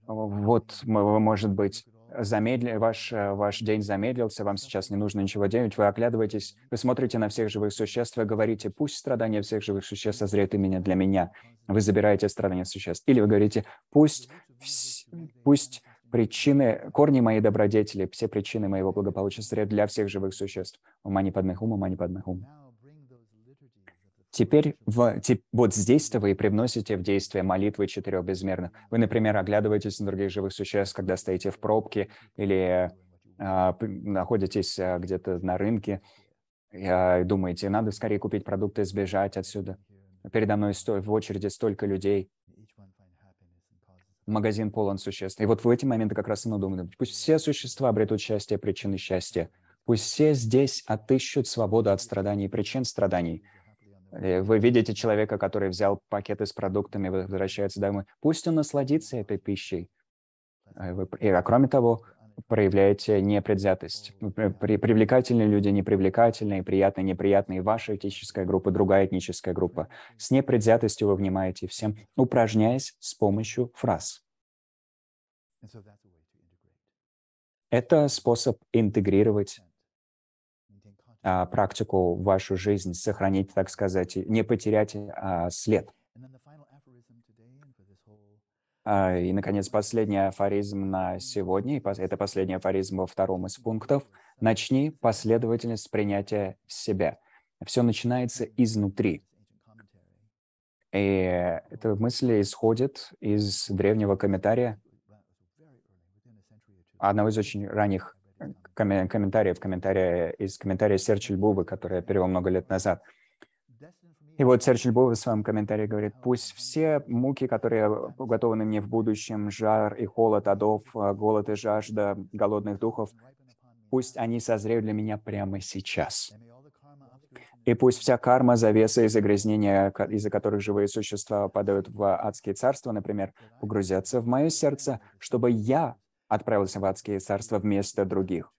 вот, может быть, замедли, ваш, э, ваш день замедлился, вам сейчас не нужно ничего делать, вы оглядываетесь, вы смотрите на всех живых существ, вы говорите, пусть страдания всех живых существ созреют именно для меня. Вы забираете страдания существ. Или вы говорите, пусть, пусть причины, корни моей добродетели, все причины моего благополучия зря для всех живых существ. Умани не подмехум, ума подмехум. Теперь в, тип, вот здесь-то вы и привносите в действие молитвы четырех безмерных. Вы, например, оглядываетесь на других живых существ, когда стоите в пробке или э, находитесь э, где-то на рынке э, и думаете, надо скорее купить продукты и сбежать отсюда. Передо мной сто, в очереди столько людей магазин полон существ. И вот в эти моменты как раз и надумано. Пусть все существа обретут счастье причины счастья. Пусть все здесь отыщут свободу от страданий причин страданий. Вы видите человека, который взял пакеты с продуктами, возвращается домой. Пусть он насладится этой пищей. А кроме того, проявляете непредвзятость. Э, при, привлекательные люди, непривлекательные, приятные, неприятные. Ваша этническая группа, другая этническая группа. С непредвзятостью вы внимаете всем, упражняясь с помощью фраз. Это способ интегрировать а, практику в вашу жизнь, сохранить, так сказать, не потерять а, след – а, и, наконец, последний афоризм на сегодня, это последний афоризм во втором из пунктов. Начни последовательность принятия себя. Все начинается изнутри. И эта мысль исходит из древнего комментария, одного из очень ранних э, комментариев, комментария, из комментария Серчиль Бубы, который я перевел много лет назад – и вот Серж Львов в своем комментарии говорит, пусть все муки, которые уготованы мне в будущем, жар и холод адов, э, голод и жажда голодных духов, пусть они созреют для меня прямо сейчас. И пусть вся карма, завеса и загрязнения, из-за которых живые существа падают в адские царства, например, погрузятся в мое сердце, чтобы я отправился в адские царства вместо других.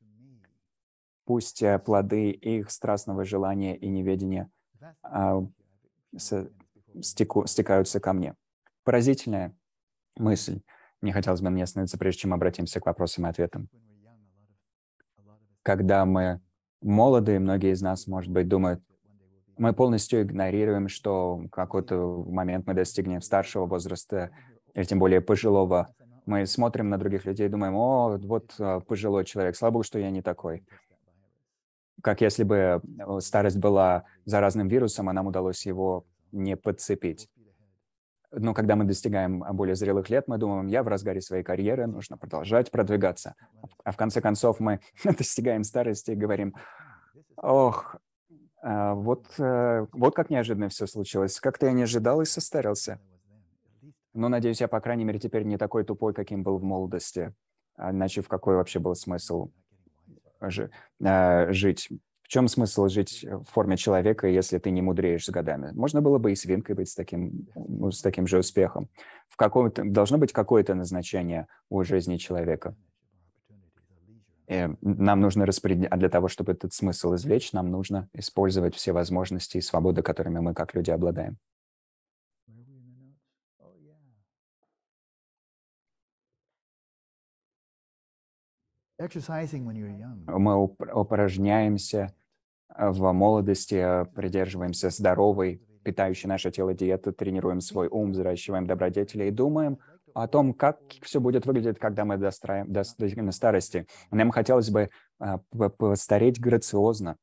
Пусть э, плоды их страстного желания и неведения а, стеку, стекаются ко мне. Поразительная мысль. Не хотелось бы мне ней остановиться, прежде чем обратимся к вопросам и ответам. Когда мы молоды, многие из нас, может быть, думают, мы полностью игнорируем, что в какой-то момент мы достигнем старшего возраста, или тем более пожилого. Мы смотрим на других людей и думаем, о, вот а, пожилой человек, слава богу, что я не такой как если бы э, старость была заразным вирусом, а нам удалось его не подцепить. Но когда мы достигаем более зрелых лет, мы думаем, я в разгаре своей карьеры, нужно продолжать продвигаться. А в конце концов мы достигаем старости и говорим, ох, а вот, э, вот как неожиданно все случилось. Как-то я не ожидал и состарился. Но, надеюсь, я, по крайней мере, теперь не такой тупой, каким был в молодости. А иначе в какой вообще был смысл а, жить. В чем смысл жить в форме человека, если ты не мудреешь с годами? Можно было бы и свинкой быть с таким, ну, с таким же успехом. В каком-то, должно быть какое-то назначение у жизни человека. И э, нам нужно распределять, а для того, чтобы этот смысл извлечь, нам нужно использовать все возможности и свободы, которыми мы как люди обладаем. Мы упражняемся э, в молодости, э, придерживаемся здоровой, питающей наше тело диеты, тренируем свой ум, взращиваем добродетели и думаем о том, как все будет выглядеть, когда мы достраем, достигнем старости. Нам хотелось бы э, постареть грациозно,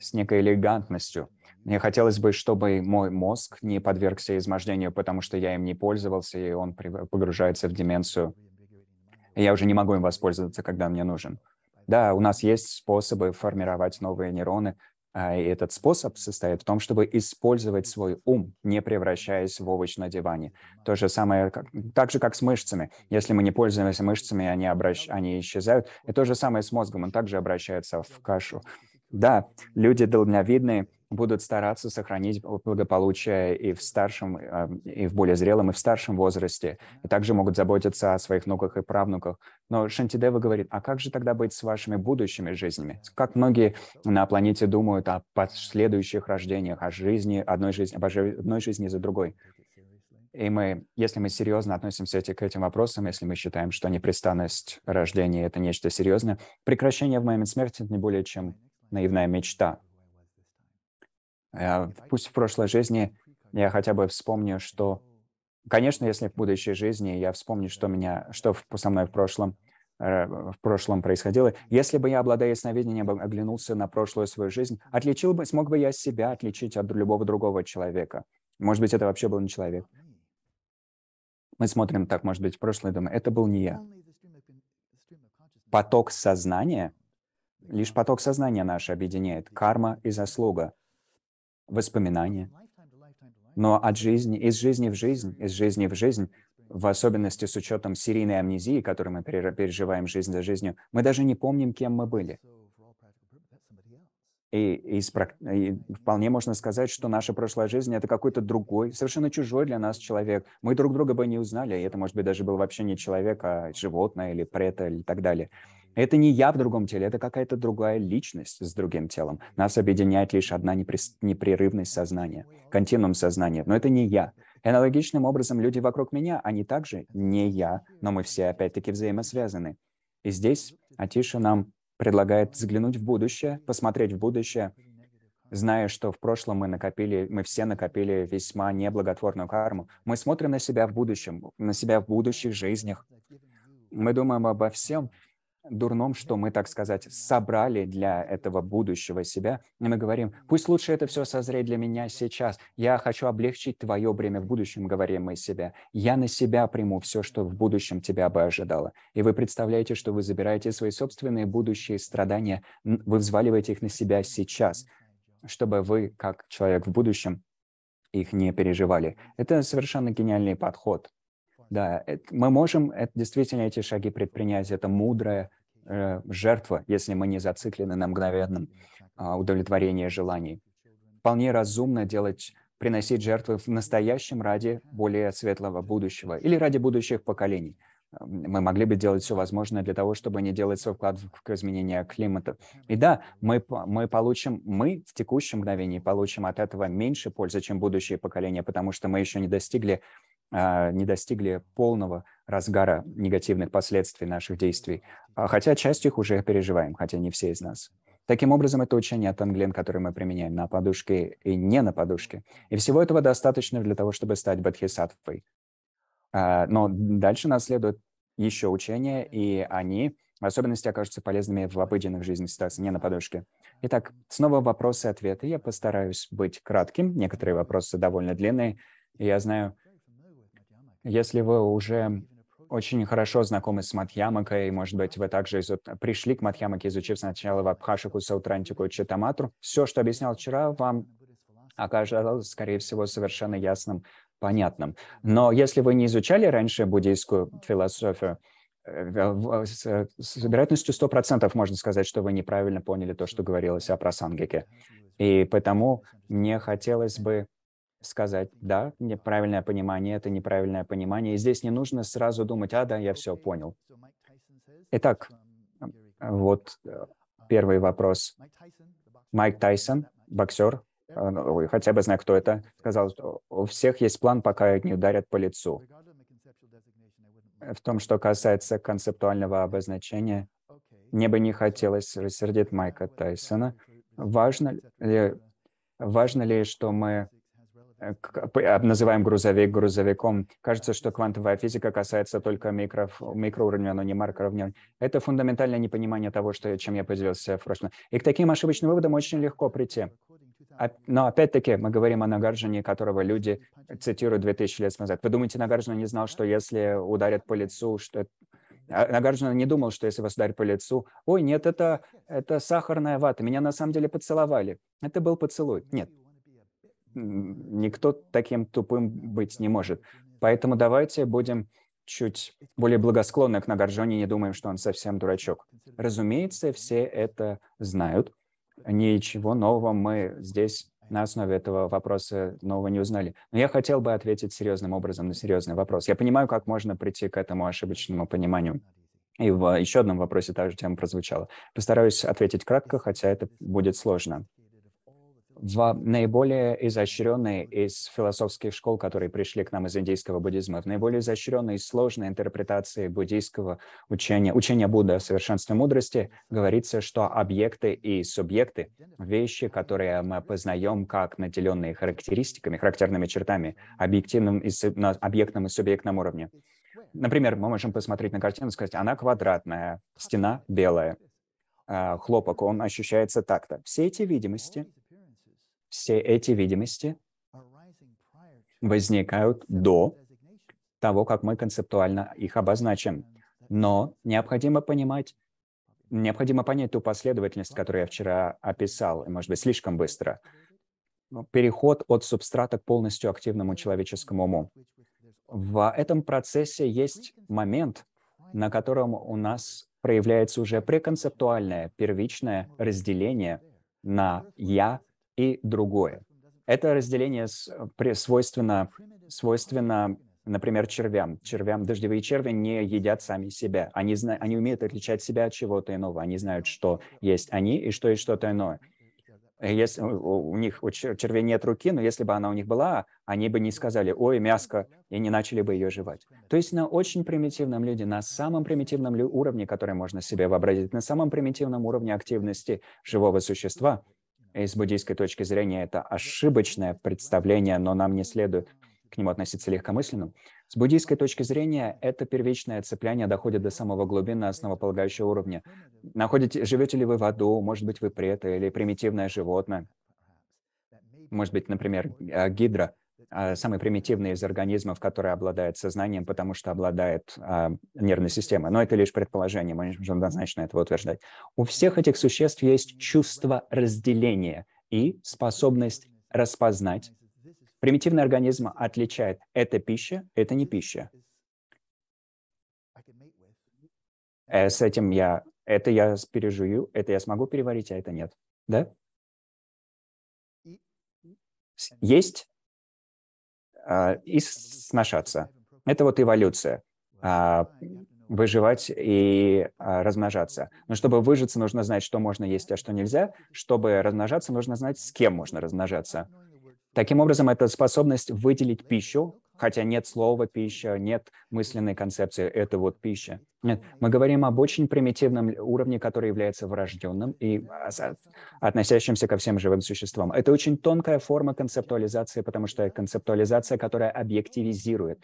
с некой элегантностью. Мне хотелось бы, чтобы мой мозг не подвергся измождению, потому что я им не пользовался, и он погружается в деменцию и я уже не могу им воспользоваться, когда мне нужен. Да, у нас есть способы формировать новые нейроны, а, и этот способ состоит в том, чтобы использовать свой ум, не превращаясь в овощ на диване. То же самое, как, так же, как с мышцами. Если мы не пользуемся мышцами, они, обращ... они исчезают. И то же самое с мозгом, он также обращается в кашу. Да, люди дальновидные, будут стараться сохранить благополучие и в старшем, эм, и в более зрелом, и в старшем возрасте, и также могут заботиться о своих внуках и правнуках. Но Шантидева говорит, а как же тогда быть с вашими будущими жизнями? Как многие на планете думают о последующих рождениях, о жизни, одной жизни, об одной жизни за другой? И мы, если мы серьезно относимся к этим вопросам, если мы считаем, что непрестанность рождения – это нечто серьезное, прекращение в момент смерти – это не более чем наивная мечта. Э, пусть в прошлой жизни я хотя бы вспомню, что... Конечно, если в будущей жизни я вспомню, что, меня, что со мной в прошлом, э, в прошлом происходило. Если бы я, обладая ясновидением, оглянулся на прошлую свою жизнь, отличил бы, смог бы я себя отличить от любого другого человека. Может быть, это вообще был не человек. Мы смотрим так, может быть, в прошлое, думаем, это был не я. Поток сознания, лишь поток сознания наш объединяет карма и заслуга – воспоминания. Но от жизни, из жизни в жизнь, из жизни в жизнь, в особенности с учетом серийной амнезии, которую мы переживаем жизнь за жизнью, мы даже не помним, кем мы были. И, из, и вполне можно сказать, что наша прошлая жизнь – это какой-то другой, совершенно чужой для нас человек. Мы друг друга бы не узнали, и это, может быть, даже был вообще не человек, а животное или прета или так далее. Это не я в другом теле, это какая-то другая личность с другим телом. Нас объединяет лишь одна непрерывность сознания, континуум сознания, но это не я. аналогичным образом люди вокруг меня, они также не я, но мы все опять-таки взаимосвязаны. И здесь Атиша нам предлагает взглянуть в будущее, посмотреть в будущее, зная, что в прошлом мы накопили, мы все накопили весьма неблаготворную карму. Мы смотрим на себя в будущем, на себя в будущих жизнях. Мы думаем обо всем, дурном, что мы, так сказать, собрали для этого будущего себя. И мы говорим, пусть лучше это все созреет для меня сейчас. Я хочу облегчить твое бремя в будущем, говорим мы себе. Я на себя приму все, что в будущем тебя бы ожидало. И вы представляете, что вы забираете свои собственные будущие страдания, вы взваливаете их на себя сейчас, чтобы вы, как человек в будущем, их не переживали. Это совершенно гениальный подход. Да, мы можем это, действительно эти шаги предпринять, это мудрое Э, жертва, если мы не зациклены на мгновенном а, удовлетворении желаний. Вполне разумно делать приносить жертвы в настоящем ради более светлого будущего или ради будущих поколений. Эм, мы могли бы делать все возможное для того, чтобы не делать свой вклад в изменение климата. И да, мы, мы получим, мы в текущем мгновении получим от этого меньше пользы, чем будущие поколения, потому что мы еще не достигли а, не достигли полного разгара негативных последствий наших действий, а, хотя часть их уже переживаем, хотя не все из нас. Таким образом, это учение от Англен, которое мы применяем на подушке и не на подушке. И всего этого достаточно для того, чтобы стать бодхисаттвой. А, но дальше нас следует еще учения, и они в особенности окажутся полезными в обыденных жизненных ситуациях, не на подушке. Итак, снова вопросы ответы. Я постараюсь быть кратким. Некоторые вопросы довольно длинные. И я знаю, если вы уже очень хорошо знакомы с Матьямакой, может быть, вы также изу... пришли к Матьямаке, изучив сначала Вабхашику, Саутрантику, и Читаматру, все, что объяснял вчера, вам окажется скорее всего, совершенно ясным, понятным. Но если вы не изучали раньше буддийскую философию, э, э, с вероятностью 100% можно сказать, что вы неправильно поняли то, что говорилось о просангике. И потому мне хотелось бы сказать, да, неправильное понимание, это неправильное понимание. И здесь не нужно сразу думать, а, да, я все понял. Итак, вот э, первый вопрос. Майк Тайсон, боксер, э, ну, хотя бы знаю, кто это, сказал, что у всех есть план, пока не ударят по лицу. В том, что касается концептуального обозначения, мне бы не хотелось рассердить Майка Тайсона. Важно ли, важно ли, что мы Э, называем грузовик грузовиком. Кажется, что квантовая физика касается только микро, микроуровня, но не макроуровня. Это фундаментальное непонимание того, что, чем я поделился в прошлом. И к таким ошибочным выводам очень легко прийти. Но опять-таки мы говорим о Нагарджане, которого люди цитируют 2000 лет назад. Вы думаете, Нагарджан не знал, что если ударят по лицу, что а Нагарджан не думал, что если вас ударят по лицу, ой, нет, это, это сахарная вата, меня на самом деле поцеловали. Это был поцелуй. Нет, никто таким тупым быть не может. Поэтому давайте будем чуть более благосклонны к Нагарджоне и не думаем, что он совсем дурачок. Разумеется, все это знают. Ничего нового мы здесь на основе этого вопроса нового не узнали. Но я хотел бы ответить серьезным образом на серьезный вопрос. Я понимаю, как можно прийти к этому ошибочному пониманию. И в а, еще одном вопросе та же тема прозвучала. Постараюсь ответить кратко, хотя это будет сложно в наиболее изощренной из философских школ, которые пришли к нам из индийского буддизма, в наиболее изощренной и сложной интерпретации буддийского учения, учения Будды о совершенстве мудрости, говорится, что объекты и субъекты, вещи, которые мы познаем как наделенные характеристиками, характерными чертами, объективным и, на объектном и субъектном уровне. Например, мы можем посмотреть на картину и сказать, она квадратная, стена белая, э, хлопок, он ощущается так-то. Все эти видимости – все эти видимости возникают до того, как мы концептуально их обозначим. Но необходимо понимать, необходимо понять ту последовательность, которую я вчера описал, и, может быть, слишком быстро. Ну, переход от субстрата к полностью активному человеческому уму. В этом процессе есть момент, на котором у нас проявляется уже преконцептуальное первичное разделение на «я» и другое. Это разделение э, свойственно, свойственно, например, червям. Червям дождевые черви не едят сами себя. Они, зна- они умеют отличать себя от чего-то иного. Они знают, что есть они и что есть что-то иное. Э, если у них у червей нет руки, но если бы она у них была, они бы не сказали «Ой, мяско!» и не начали бы ее жевать. То есть на очень примитивном люди, на самом примитивном уровне, который можно себе вообразить, на самом примитивном уровне активности живого существа – и с буддийской точки зрения это ошибочное представление, но нам не следует к нему относиться легкомысленно. С буддийской точки зрения это первичное цепляние доходит до самого глубинного основополагающего уровня. Находите, живете ли вы в аду, может быть, вы преты или примитивное животное, может быть, например, а, гидра – а, самый примитивный из организмов, который обладает сознанием, потому что обладает а, нервной системой. Но это лишь предположение, мы не можем однозначно этого утверждать. У всех этих существ есть чувство разделения и способность распознать. Примитивный организм отличает это пища, это не пища. Э, с этим я, это я пережую, это я смогу переварить, а это нет. Да? Есть а, и сношаться. Это вот эволюция а, выживать и а, размножаться. Но чтобы выжиться, нужно знать, что можно есть, а что нельзя. Чтобы размножаться, нужно знать, с кем можно размножаться. Таким образом, это способность выделить пищу, хотя нет слова пища, нет мысленной концепции «это вот пища». Нет, мы говорим об очень примитивном уровне, который является врожденным и относящимся ко всем живым существам. Это очень тонкая форма концептуализации, потому что концептуализация, которая объективизирует.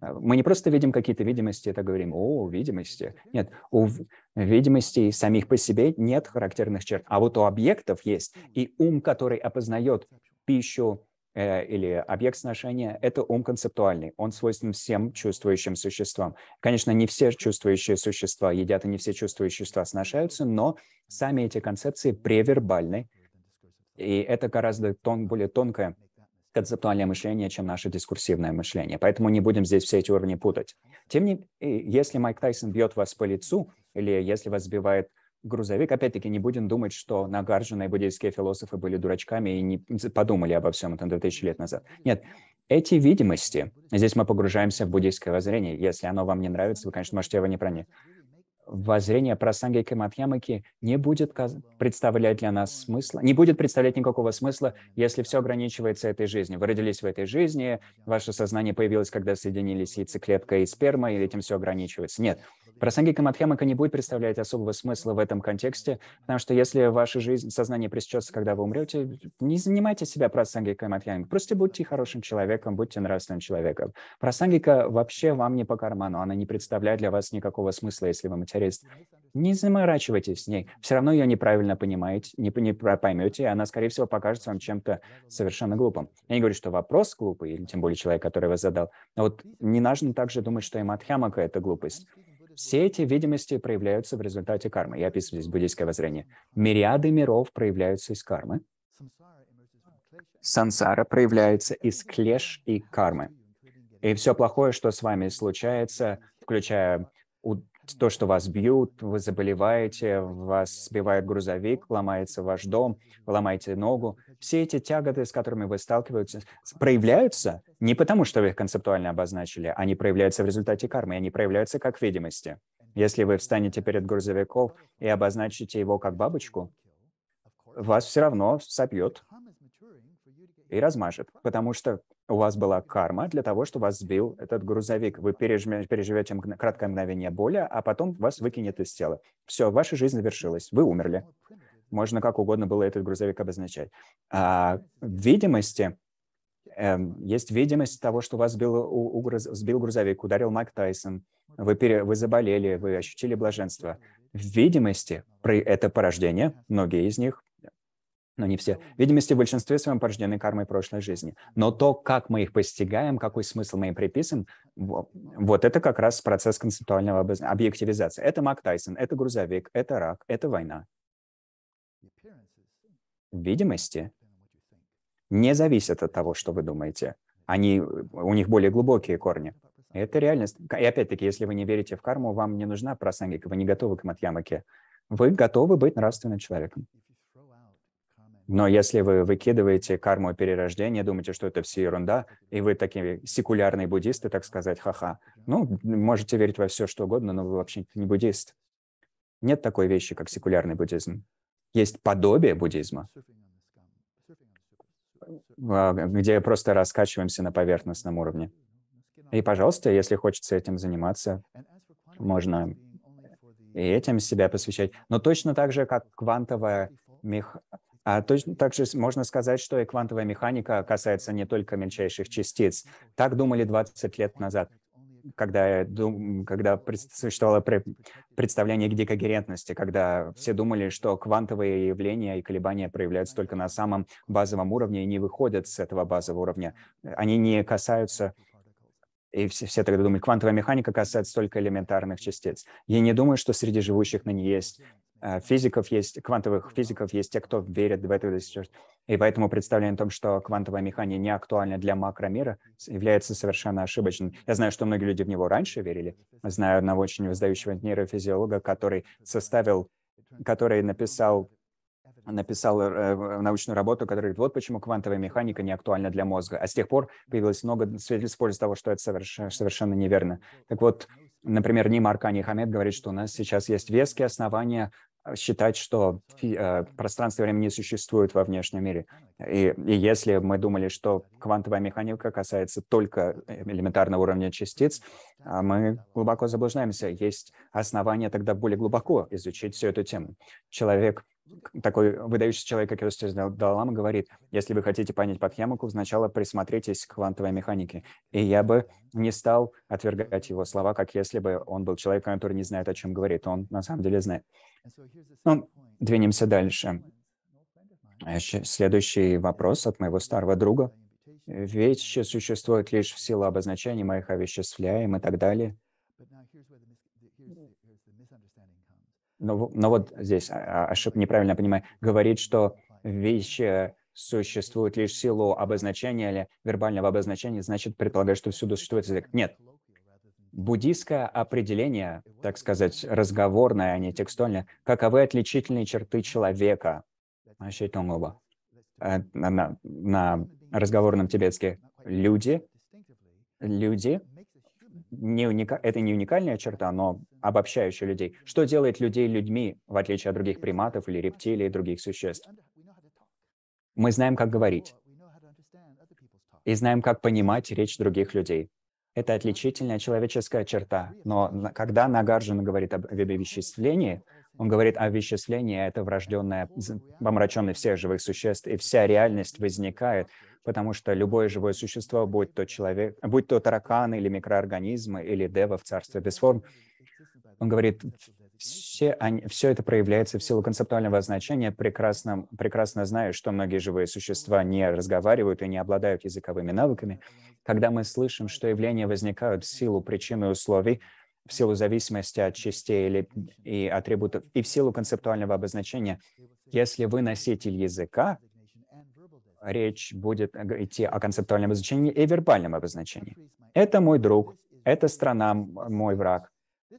Э, мы не просто видим какие-то видимости, это говорим, о, видимости. Нет, у видимостей самих по себе нет характерных черт, а вот у объектов есть. И ум, который опознает пищу, Э, или объект сношения, это ум концептуальный. Он свойственен всем чувствующим существам. Конечно, не все чувствующие существа едят, и не все чувствующие существа сношаются, но сами эти концепции превербальны. И это гораздо тон, более тонкое концептуальное мышление, чем наше дискурсивное мышление. Поэтому не будем здесь все эти уровни путать. Тем не менее, э, если Майк Тайсон бьет вас по лицу, или если вас сбивает грузовик. Опять-таки, не будем думать, что Нагарджуна и буддийские философы были дурачками и не подумали обо всем этом 2000 лет назад. Нет, эти видимости, здесь мы погружаемся в буддийское воззрение. Если оно вам не нравится, вы, конечно, можете его не пронять. Воззрение про Прасанги Каматьямыки не будет представлять для нас смысла, не будет представлять никакого смысла, если все ограничивается этой жизнью. Вы родились в этой жизни, ваше сознание появилось, когда соединились яйцеклетка и сперма, и этим все ограничивается. Нет, Прасанги Камадхемака не будет представлять особого смысла в этом контексте, потому что если ваша жизнь, сознание пресечется, когда вы умрете, не занимайте себя прасангикой Камадхемакой, просто будьте хорошим человеком, будьте нравственным человеком. Прасангика вообще вам не по карману, она не представляет для вас никакого смысла, если вы материалист. Не заморачивайтесь с ней, все равно ее неправильно понимаете, не, не поймете, и она, скорее всего, покажется вам чем-то совершенно глупым. Я не говорю, что вопрос глупый, или тем более человек, который вас задал, но вот не нужно также думать, что и Мадхемака – это глупость. Все эти видимости проявляются в результате кармы. Я описываю здесь буддийское воззрение. Мириады миров проявляются из кармы. Сансара проявляется из клеш и кармы. И все плохое, что с вами случается, включая то, что вас бьют, вы заболеваете, вас сбивает грузовик, ломается ваш дом, ломаете ногу. Все эти тяготы, с которыми вы сталкиваетесь, проявляются не потому, что вы их концептуально обозначили, они проявляются в результате кармы, они проявляются как видимости. Если вы встанете перед грузовиком и обозначите его как бабочку, вас все равно сопьет и размажет, потому что у вас была карма для того, что вас сбил этот грузовик. Вы переживете, переживете краткое мгновение боли, а потом вас выкинет из тела. Все, ваша жизнь завершилась, вы умерли. Можно как угодно было этот грузовик обозначать. А, видимости э, есть видимость того, что вас сбил, у, у, сбил грузовик, ударил Майк Тайсон, вы, пере, вы заболели, вы ощутили блаженство. В видимости это порождение, многие из них, но не все. Видимости в большинстве своем порождены кармой прошлой жизни. Но то, как мы их постигаем, какой смысл мы им приписываем, вот это как раз процесс концептуального объективизации. Это Мак Тайсон, это грузовик, это рак, это война. Видимости не зависят от того, что вы думаете. Они, э, у них более глубокие корни. Это реальность. И опять-таки, если вы не верите в карму, вам не нужна прасангика, вы не готовы к матьямаке. Вы готовы быть нравственным человеком. Но если вы выкидываете карму перерождения, думаете, что это все ерунда, и вы такие секулярные буддисты, так сказать, ха-ха, ну, можете верить во все, что угодно, но вы вообще не буддист. Нет такой вещи, как секулярный буддизм. Есть подобие буддизма, а, где просто раскачиваемся на поверхностном уровне. И, пожалуйста, если хочется этим заниматься, можно и этим себя посвящать. Но точно так же, как квантовая мех... А точно так же можно сказать, что и квантовая механика касается не только мельчайших частиц. Так думали 20 лет назад, когда, когда существовало представление к декогерентности, когда все думали, что квантовые явления и колебания проявляются только на самом базовом уровне и не выходят с этого базового уровня. Они не касаются и все, все тогда думали, квантовая механика касается только элементарных частиц. Я не думаю, что среди живущих на ней есть Э, физиков есть, квантовых физиков есть те, кто верит в это до И поэтому представление о том, что квантовая механика не актуальна для макромира, является совершенно ошибочным. Я знаю, что многие люди в него раньше верили. Знаю одного очень воздающего нейрофизиолога, который составил, который написал написал э, научную работу, которая говорит, вот почему квантовая механика не актуальна для мозга. А с тех пор появилось много свидетельств в пользу того, что это совершенно неверно. Так вот, например, Нима Аркани Хамед говорит, что у нас сейчас есть веские основания Э, считать, что э, пространство и время не существует во внешнем мире. И, и если мы думали, что квантовая механика касается только э, элементарного уровня частиц, а мы глубоко заблуждаемся. Есть основания тогда более глубоко изучить всю эту тему. Человек такой выдающийся человек, как Иосиф Далам, говорит, если вы хотите понять Патхемаку, сначала присмотритесь к квантовой механике. И я бы не стал отвергать его слова, как если бы он был человеком, который не знает, о чем говорит. Он на самом деле знает. Ну, двинемся дальше. Следующий вопрос от моего старого друга. Вещи существуют лишь в силу обозначения мы их овеществляем и так далее. но, но вот здесь ошибка, а, а, неправильно понимаю, говорит, что вещи существуют лишь в силу обозначения или вербального обозначения, значит, предполагает, что всюду существует язык. Нет. Буддийское определение, так сказать, разговорное, а не текстуальное, каковы отличительные черты человека, а, на, на разговорном тибетске, люди, люди не уника... это не уникальная черта, но обобщающая людей. Что делает людей людьми, в отличие от других приматов или рептилий и других существ? Мы знаем, как говорить. И знаем, как понимать речь других людей. Это отличительная человеческая черта. Но когда Нагарджин говорит об веществлении, он говорит а о веществлении, это врожденное, помраченное всех живых существ, и вся реальность возникает потому что любое живое существо, будь то человек, будь то тараканы или микроорганизмы, или дева в царстве без форм, он говорит, все, они, все это проявляется в силу концептуального значения. Прекрасно, прекрасно знаю, что многие живые существа не разговаривают и не обладают языковыми навыками. Когда мы слышим, что явления возникают в силу причин и условий, в силу зависимости от частей или, и атрибутов, и в силу концептуального обозначения, если вы носитель языка, речь будет идти о концептуальном обозначении и вербальном обозначении. Это мой друг, это страна мой враг,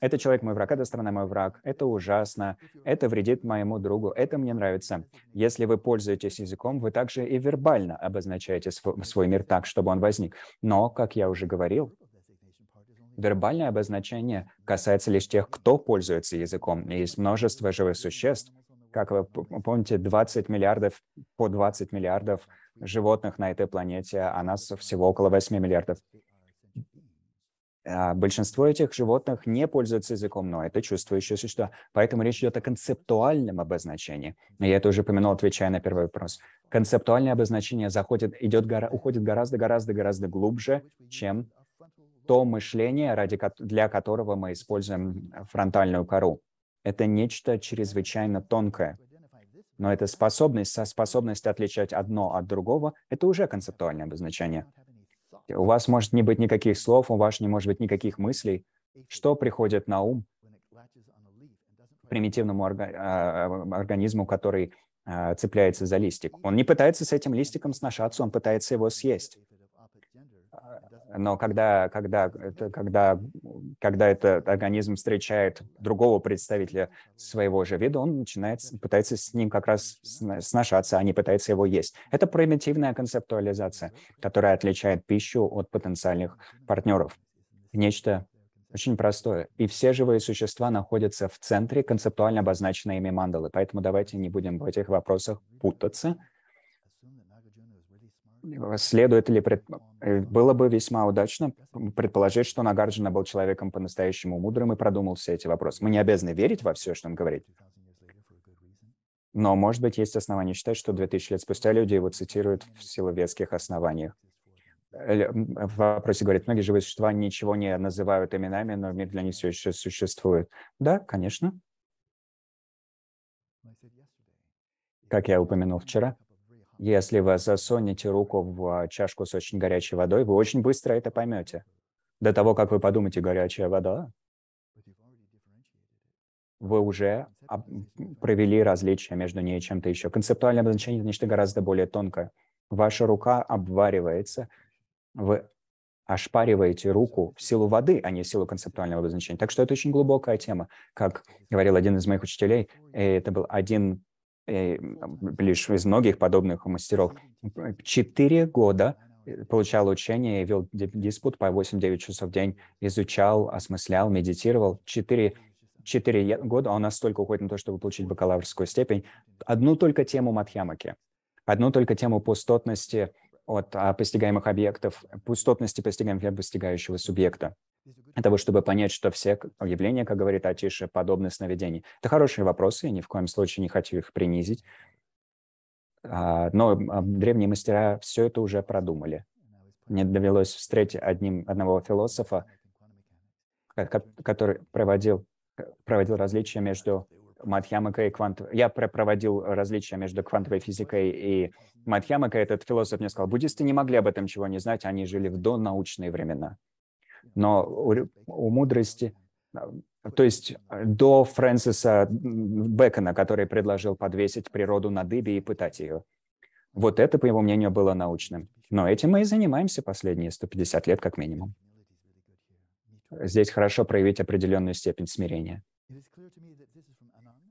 это человек мой враг, это страна мой враг, это ужасно, это вредит моему другу, это мне нравится. Если вы пользуетесь языком, вы также и вербально обозначаете свой мир так, чтобы он возник. Но, как я уже говорил, вербальное обозначение касается лишь тех, кто пользуется языком, Есть множество живых существ – как вы помните, 20 миллиардов, по 20 миллиардов животных на этой планете, а нас всего около 8 миллиардов. А, большинство этих животных не пользуются языком, но это чувствующее существо. Поэтому речь идет о концептуальном обозначении. Я это уже упомянул, отвечая на первый вопрос. Концептуальное обозначение заходит, идет, уходит гораздо, гораздо, гораздо глубже, чем то мышление, ради, для которого мы используем фронтальную кору это нечто чрезвычайно тонкое. Но эта способность, способность отличать одно от другого, это уже концептуальное обозначение. У вас может не быть никаких слов, у вас не может быть никаких мыслей. Что приходит на ум примитивному орга- а, а, организму, который а, цепляется за листик? Он не пытается с этим листиком сношаться, он пытается его съесть. Но когда, когда, когда, когда этот организм встречает другого представителя своего же вида, он начинает, пытается с ним как раз сношаться, а не пытается его есть. Это примитивная концептуализация, которая отличает пищу от потенциальных партнеров. Нечто очень простое. И все живые существа находятся в центре, концептуально обозначенной ими мандалы. Поэтому давайте не будем в этих вопросах путаться – следует ли... Пред... Э, было бы весьма удачно предположить, что Нагарджина был человеком по-настоящему мудрым и продумал все эти вопросы. Мы не обязаны верить во все, что он говорит. Но, может быть, есть основания считать, что 2000 лет спустя люди его цитируют в силу веских оснований. Э, в вопросе говорит, многие живые существа ничего не называют именами, но мир для них все еще существует. Да, конечно. Как я упомянул вчера, если вы засунете руку в а, чашку с очень горячей водой, вы очень быстро это поймете. До того, как вы подумаете «горячая вода», вы уже провели различия между ней и чем-то еще. Концептуальное обозначение – это нечто гораздо более тонкое. Ваша рука обваривается, вы ошпариваете руку в силу воды, а не в силу концептуального обозначения. Так что это очень глубокая тема. Как говорил один из моих учителей, э, это был один Э, лишь из многих подобных мастеров. Четыре года э, получал учение, вел диспут по 8-9 часов в день, изучал, осмыслял, медитировал. Четыре четыре года, а у нас столько уходит на то, чтобы получить бакалаврскую степень, одну только тему Мадхьямаки, одну только тему пустотности от а, постигаемых объектов, пустотности постигаемых для постигающего субъекта того, чтобы понять, что все явления, как говорит Атиша, подобны сновидений. Это хорошие вопросы, я ни в коем случае не хочу их принизить. А, но а, древние мастера все это уже продумали. Мне довелось встретить одним, одного философа, который проводил, проводил различия между матхиамикой и квантовой... Я проводил различия между квантовой физикой и матхиамикой. Этот философ мне сказал, буддисты не могли об этом чего не знать, они жили в донаучные времена но у, у мудрости, а, то есть а, до Фрэнсиса Бекона, который предложил подвесить природу на дыбе и пытать ее. Вот это, по его мнению, было научным. Но этим мы и занимаемся последние 150 лет как минимум. Здесь хорошо проявить определенную степень смирения.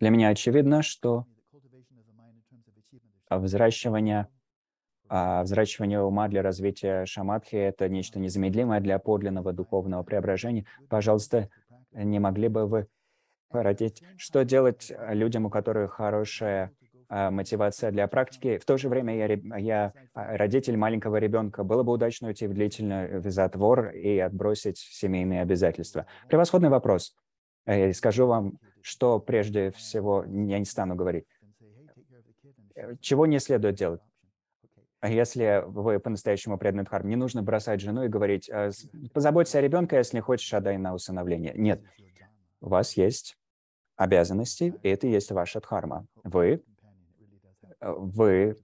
Для меня очевидно, что а взращивание а взращивание ума для развития шамадхи – это нечто незамедлимое для подлинного духовного преображения. Пожалуйста, не могли бы вы породить, что делать людям, у которых хорошая а, мотивация для практики. В то же время я, я а, родитель маленького ребенка. Было бы удачно уйти в длительный э, затвор и отбросить семейные обязательства. Превосходный вопрос. Э, я скажу вам, что прежде всего я не стану говорить. Э, чего не следует делать? А если вы по-настоящему предмет харм. Не нужно бросать жену и говорить, «Э, позаботься о ребенке, а если хочешь, отдай на усыновление. Нет, у вас есть обязанности, и это и есть ваша дхарма. Вы, э, вы,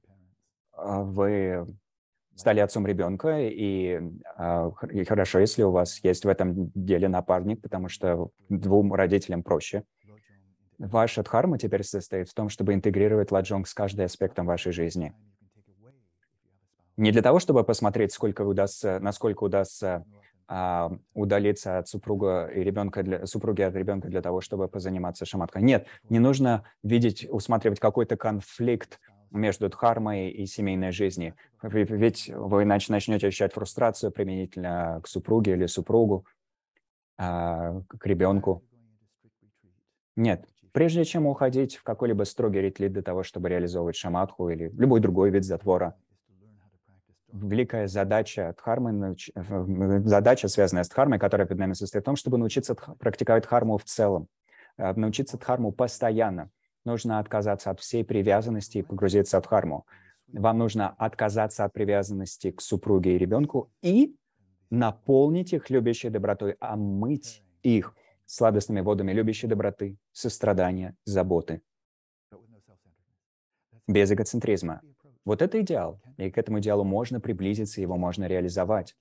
э, вы стали отцом ребенка, и, и хорошо, если у вас есть в этом деле напарник, потому что двум родителям проще. Ваша дхарма теперь состоит в том, чтобы интегрировать ладжонг с каждым аспектом вашей жизни. Не для того, чтобы посмотреть, сколько удастся, насколько удастся а, удалиться от супруга и ребенка для, супруги от ребенка для того, чтобы позаниматься шаматкой. Нет, не нужно видеть, усматривать какой-то конфликт между дхармой и семейной жизнью. Ведь вы иначе начнете ощущать фрустрацию применительно к супруге или супругу, а, к ребенку. Нет, прежде чем уходить в какой-либо строгий ретлит для того, чтобы реализовывать шаматху или любой другой вид затвора – великая задача дхармы, э, задача, связанная с дхармой, которая перед нами состоит в том, чтобы научиться практиковать дхарму в целом, э, научиться дхарму постоянно. Нужно отказаться от всей привязанности и погрузиться в дхарму. Вам нужно отказаться от привязанности к супруге и ребенку и наполнить их любящей добротой, омыть а их сладостными водами любящей доброты, сострадания, заботы. Без эгоцентризма. Вот это идеал, и к этому идеалу можно приблизиться, его можно реализовать.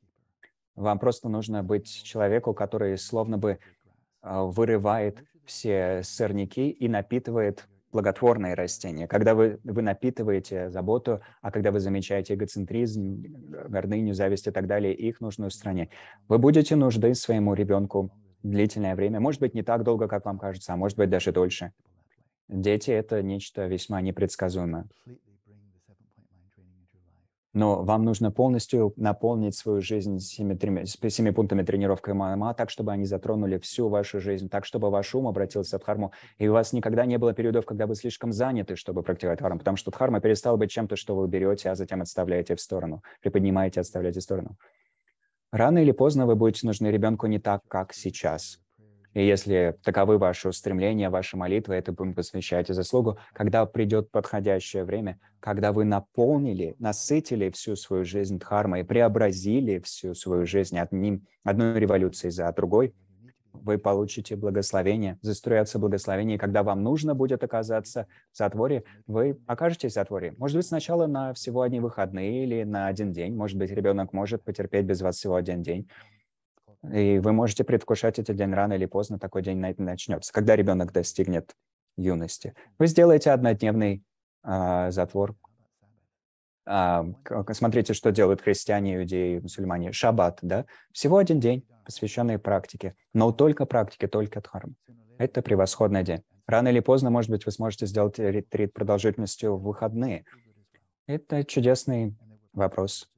Вам просто нужно быть человеку, который словно бы а, вырывает все сорняки и напитывает благотворные растения. Когда вы, вы напитываете заботу, а когда вы замечаете эгоцентризм, гордыню, зависть и так далее, их нужно устранять. Вы будете нужды своему ребенку длительное время. Может быть, не так долго, как вам кажется, а может быть, даже дольше. Дети — это нечто весьма непредсказуемое но вам нужно полностью наполнить свою жизнь семи, трем, семи пунктами тренировки ММА, так, чтобы они затронули всю вашу жизнь, так, чтобы ваш ум обратился в дхарму, и у вас никогда не было периодов, когда вы слишком заняты, чтобы практиковать дхарму, потому что дхарма перестала быть чем-то, что вы берете, а затем отставляете в сторону, приподнимаете, отставляете в сторону. Рано или поздно вы будете нужны ребенку не так, как сейчас. И если таковы ваши устремления, ваши молитвы, это будем посвящать и заслугу, когда придет подходящее время, когда вы наполнили, насытили всю свою жизнь дхармой, преобразили всю свою жизнь одним, одной революцией за другой, вы получите благословение, застроятся благословения, и когда вам нужно будет оказаться в затворе, вы окажетесь в затворе. Может быть, сначала на всего одни выходные или на один день. Может быть, ребенок может потерпеть без вас всего один день. И вы можете предвкушать этот день рано или поздно, такой день начнется. Когда ребенок достигнет юности, вы сделаете однодневный а, затвор. А, смотрите, что делают христиане, иудеи, мусульмане. Шаббат, да? Всего один день, посвященный практике. Но только практике, только дхарм. Это превосходный день. Рано или поздно, может быть, вы сможете сделать ретрит продолжительностью в выходные. Это чудесный вопрос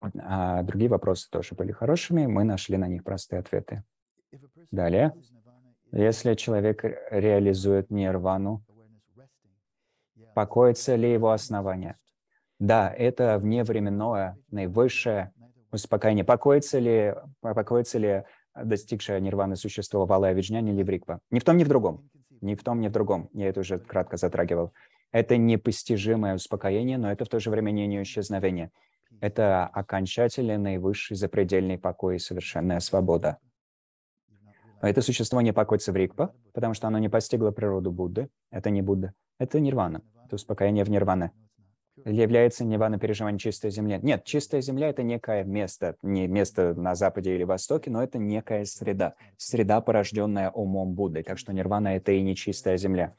а другие вопросы тоже были хорошими, мы нашли на них простые ответы. Далее, если человек реализует нирвану, покоится ли его основание? Да, это вневременное, наивысшее успокоение. Покоится ли, покоится ли достигшее нирваны существо Валая Вижняни или Вриква? Ни в том, ни в другом. Ни в том, ни в другом. Я это уже кратко затрагивал. Это непостижимое успокоение, но это в то же время не исчезновение. Это окончательный, наивысший, запредельный покой и совершенная свобода. Это существо не покоится в Рикпа, потому что оно не постигло природу Будды. Это не Будда. Это нирвана. Это успокоение в нирване. Или является нирвана переживание чистой земли? Нет, чистая земля — это некое место. Не место на Западе или Востоке, но это некая среда. Среда, порожденная умом Будды. Так что нирвана — это и не чистая земля.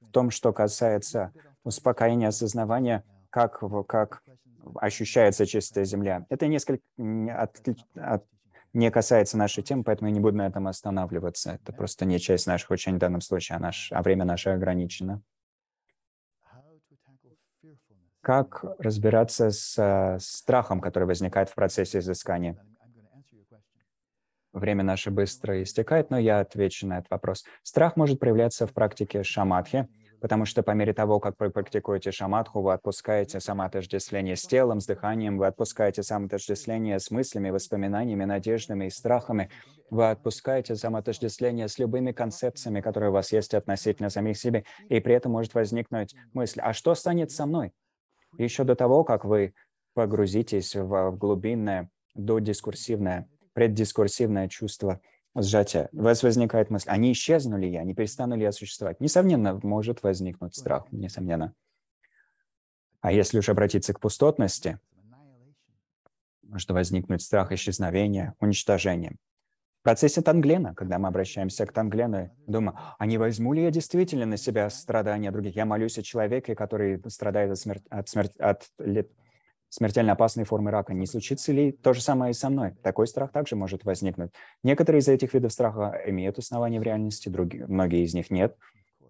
В том, что касается успокоения осознавания, как, как ощущается чистая земля. Это несколько отли... от... не касается нашей темы, поэтому я не буду на этом останавливаться. Это просто не часть наших учений в данном случае, а, наш... а время наше ограничено. Как разбираться с э, страхом, который возникает в процессе изыскания? Время наше быстро истекает, но я отвечу на этот вопрос. Страх может проявляться в практике шамадхи – потому что по мере того, как вы практикуете шаматху, вы отпускаете самоотождествление с телом, с дыханием, вы отпускаете самоотождествление с мыслями, воспоминаниями, надеждами и страхами, вы отпускаете самоотождествление с любыми концепциями, которые у вас есть относительно самих себе, и при этом может возникнуть мысль, а что станет со мной? Еще до того, как вы погрузитесь в, в глубинное, додискурсивное, преддискурсивное чувство – сжатия, у вас возникает мысль, они исчезнули я, они перестану ли я существовать? Несомненно, может возникнуть страх, несомненно. А если уж обратиться к пустотности, может возникнуть страх исчезновения, уничтожения. В процессе Танглена, когда мы обращаемся к Танглену, думаю: а не возьму ли я действительно на себя страдания других? Я молюсь о человеке, который страдает от, смерти, от, смер... от смертельно опасной формы рака. Не случится ли то же самое и со мной? Такой страх также может возникнуть. Некоторые из этих видов страха имеют основания в реальности, другие, многие из них нет.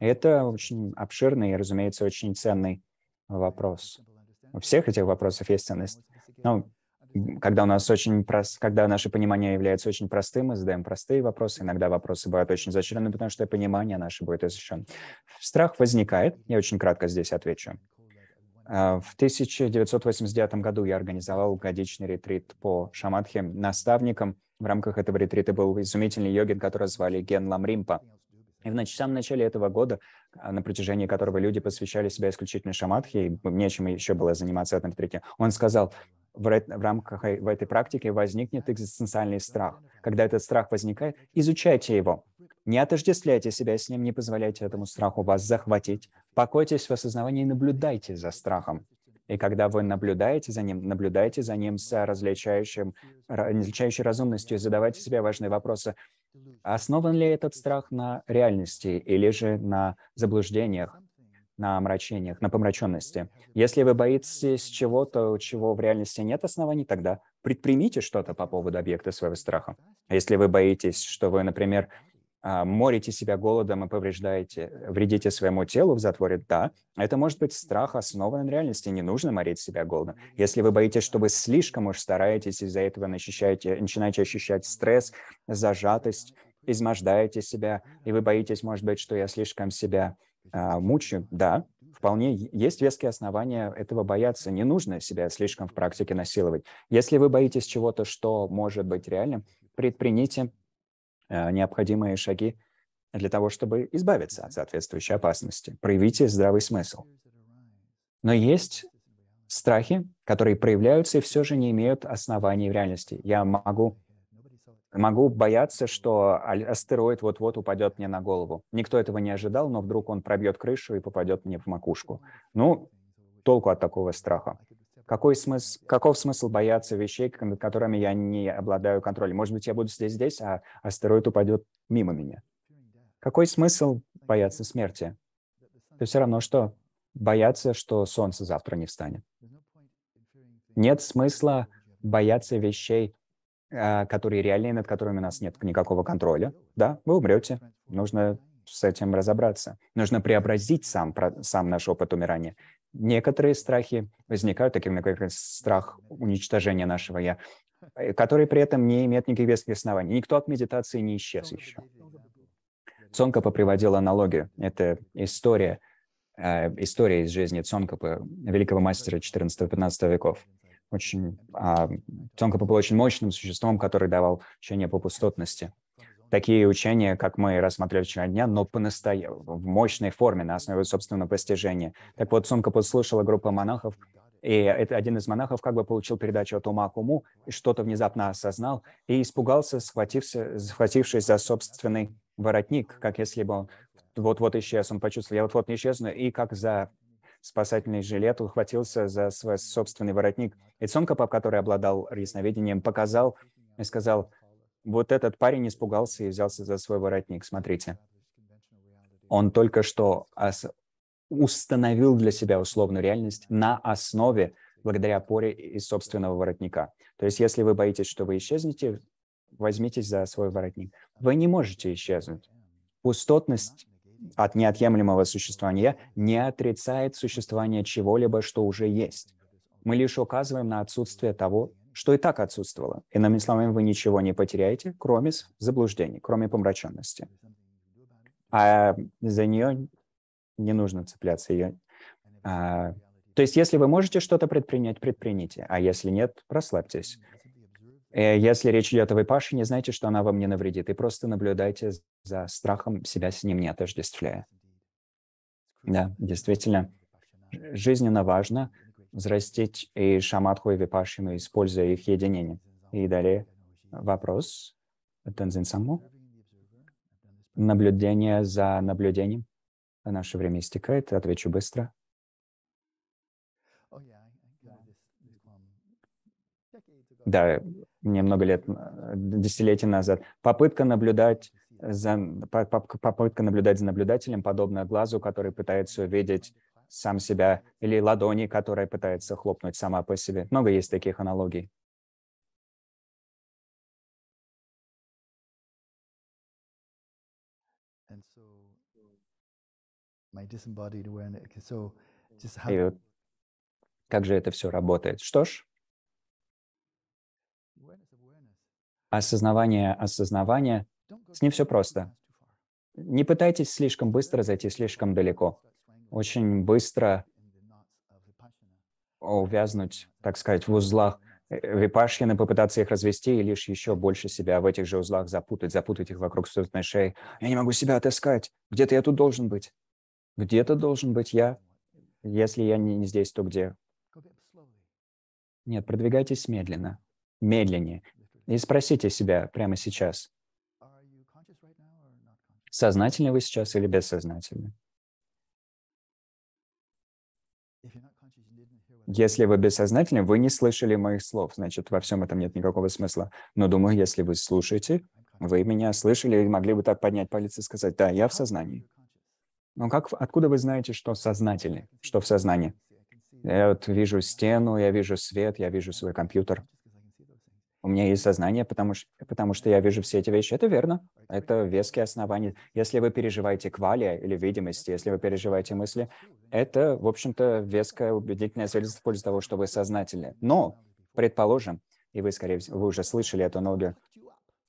Это очень обширный и, разумеется, очень ценный вопрос. У всех этих вопросов есть ценность. Но ну, когда у нас очень прост... когда наше понимание является очень простым, мы задаем простые вопросы. Иногда вопросы бывают очень зачлены, потому что понимание наше будет изощрено. Страх возникает. Я очень кратко здесь отвечу. А, в 1989 году я организовал годичный ретрит по шамадхе наставникам. В рамках этого ретрита был изумительный йогин, которого звали Ген Ламримпа. И в самом начале этого года, а, на протяжении которого люди посвящали себя исключительно шамадхе, и нечем еще было заниматься в этом ретрите, он сказал, в, в рамках в этой практики возникнет экзистенциальный страх. Когда этот страх возникает, изучайте его. Не отождествляйте себя с ним, не позволяйте этому страху вас захватить. Покойтесь в осознавании и наблюдайте за страхом. И когда вы наблюдаете за ним, наблюдайте за ним с различающим, различающей разумностью, задавайте себе важные вопросы. Основан ли этот страх на реальности или же на заблуждениях? на омрачениях, на помраченности. Если вы боитесь чего-то, чего в реальности нет оснований, тогда предпримите что-то по поводу объекта своего страха. если вы боитесь, что вы, например, а, морите себя голодом и повреждаете, вредите своему телу в затворе, да, это может быть страх, основанный на реальности, не нужно морить себя голодом. Если вы боитесь, что вы слишком уж стараетесь, из-за этого начищаете, начинаете ощущать стресс, зажатость, измождаете себя, и вы боитесь, может быть, что я слишком себя а, мучаем, да, вполне есть веские основания этого бояться. Не нужно себя слишком в практике насиловать. Если вы боитесь чего-то, что может быть реальным, предпринимите э, необходимые шаги для того, чтобы избавиться от соответствующей опасности. Проявите здравый смысл. Но есть страхи, которые проявляются и все же не имеют оснований в реальности. Я могу Могу бояться, что астероид вот-вот упадет мне на голову. Никто этого не ожидал, но вдруг он пробьет крышу и попадет мне в макушку. Ну, толку от такого страха. Какой смысл, каков смысл бояться вещей, над которыми я не обладаю контролем? Может быть, я буду здесь, здесь, а астероид упадет мимо меня. Какой смысл бояться смерти? Это все равно, что бояться, что солнце завтра не встанет. Нет смысла бояться вещей, а, которые реальные, над которыми у нас нет никакого контроля. Да, вы умрете. Нужно с этим разобраться. Нужно преобразить сам, сам наш опыт умирания. Некоторые страхи возникают, такими как страх уничтожения нашего «я», э, который при этом не имеет никаких веских оснований. Никто от медитации не исчез еще. Цонкапа приводил аналогию. Это история, э, история из жизни Цонкапа, великого мастера 14-15 веков очень а, Цонкапо был очень мощным существом, который давал учение по пустотности. Такие учения, как мы рассматривали вчера дня, но понастоя... в мощной форме, на основе собственного постижения. Так вот, Цонкапо слушала группа монахов, и это один из монахов как бы получил передачу от ума к уму, и что-то внезапно осознал, и испугался, схватився, схватившись за собственный воротник, как если бы он вот-вот исчез, он почувствовал, я вот-вот не исчезну, и как за спасательный жилет, ухватился за свой собственный воротник. И Цонкопап, который обладал ясновидением, показал и сказал, вот этот парень испугался и взялся за свой воротник, смотрите. Он только что установил для себя условную реальность на основе, благодаря опоре из собственного воротника. То есть если вы боитесь, что вы исчезнете, возьмитесь за свой воротник. Вы не можете исчезнуть. Пустотность от неотъемлемого существования не отрицает существование чего-либо, что уже есть. Мы лишь указываем на отсутствие того, что и так отсутствовало. Иными словами, вы ничего не потеряете, кроме заблуждений, кроме помраченности. А за нее не нужно цепляться. Ее, а, то есть, если вы можете что-то предпринять, предпринимите, а если нет, прослабьтесь. Если речь идет о випаше, не знайте, что она вам не навредит, и просто наблюдайте за страхом, себя с ним не отождествляя. Да, действительно, жизненно важно взрастить и шаматху, и випашину, используя их единение. И далее вопрос танзин Саму. Наблюдение за наблюдением. Наше время истекает, отвечу быстро. Да, немного лет, э, десятилетий назад, попытка наблюдать за, попытка наблюдать за наблюдателем, подобно глазу, который пытается увидеть сам себя, или ладони, которая пытается хлопнуть сама по себе. Много есть таких аналогий. И вот как же это все работает? Что ж, осознавание, осознавание, с ним все просто. Не пытайтесь слишком быстро зайти слишком далеко. Очень быстро увязнуть, так сказать, в узлах э, випашьяны, попытаться их развести и лишь еще больше себя в этих же узлах запутать, запутать их вокруг собственной шеи. Я не могу себя отыскать. Где-то я тут должен быть. Где-то должен быть я. Если я не, не здесь, то где? Нет, продвигайтесь медленно. Медленнее. И спросите себя прямо сейчас, сознательны вы сейчас или бессознательны? Если вы бессознательны, вы не слышали моих слов, значит, во всем этом нет никакого смысла. Но думаю, если вы слушаете, вы меня слышали и могли бы так поднять палец и сказать, да, я в сознании. Но как, откуда вы знаете, что сознательны, что в сознании? Я вот вижу стену, я вижу свет, я вижу свой компьютер у меня есть сознание, потому что, потому что я вижу все эти вещи. Это верно. Это веские основания. Если вы переживаете квалия или видимость, если вы переживаете мысли, это, в общем-то, веская убедительная свидетельство в пользу того, что вы сознательны. Но, предположим, и вы, скорее всего, вы уже слышали эту ногу,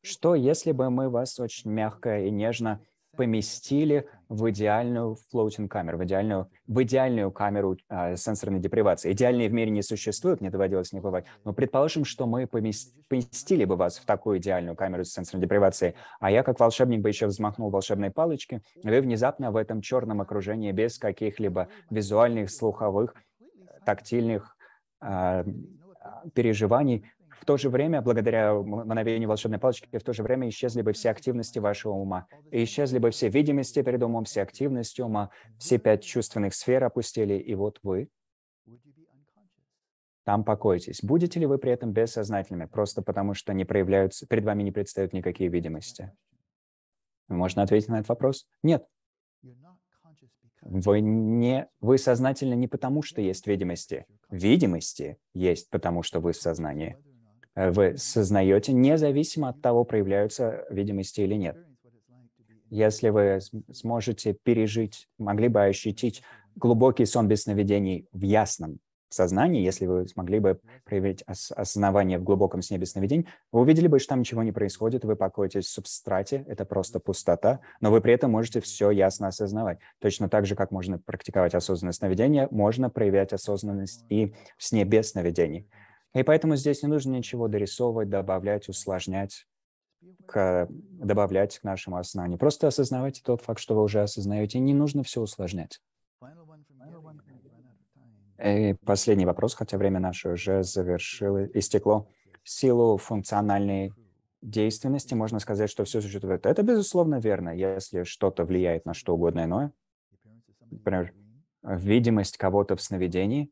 что если бы мы вас очень мягко и нежно поместили в идеальную floating камеру, в идеальную, в идеальную камеру а, сенсорной депривации. Идеальные в мире не существуют, мне доводилось не бывать, но предположим, что мы поместили бы вас в такую идеальную камеру с сенсорной депривацией, а я как волшебник бы еще взмахнул волшебной палочки, и вы внезапно в этом черном окружении без каких-либо визуальных, слуховых, э, тактильных а, переживаний в то же время, благодаря мановению волшебной палочки, в то же время исчезли бы все активности вашего ума. И исчезли бы все видимости перед умом, все активности ума, все пять чувственных сфер опустили, и вот вы там покойтесь. Будете ли вы при этом бессознательными, просто потому что не проявляются, перед вами не предстают никакие видимости? Можно ответить на этот вопрос? Нет. Вы, не, вы сознательны не потому, что есть видимости. Видимости есть потому, что вы в сознании. Э, вы сознаете, независимо от того, проявляются видимости или нет. Если вы сможете пережить, могли бы ощутить глубокий сон без сновидений в ясном сознании, если вы смогли бы проявить ос основание в глубоком сне без сновидений, вы увидели бы, что там ничего не происходит, вы покоитесь в субстрате, это просто пустота, но вы при этом можете все ясно осознавать. Точно так же, как можно практиковать осознанное сновидение, можно проявлять осознанность и в сне без сновидений. И поэтому здесь не нужно ничего дорисовывать, добавлять, усложнять, к, добавлять к нашему осознанию. Просто осознавайте тот факт, что вы уже осознаете, не нужно все усложнять. И последний вопрос, хотя время наше уже завершилось истекло. В силу функциональной действенности можно сказать, что все существует. Это безусловно верно, если что-то влияет на что угодно иное. Например, видимость кого-то в сновидении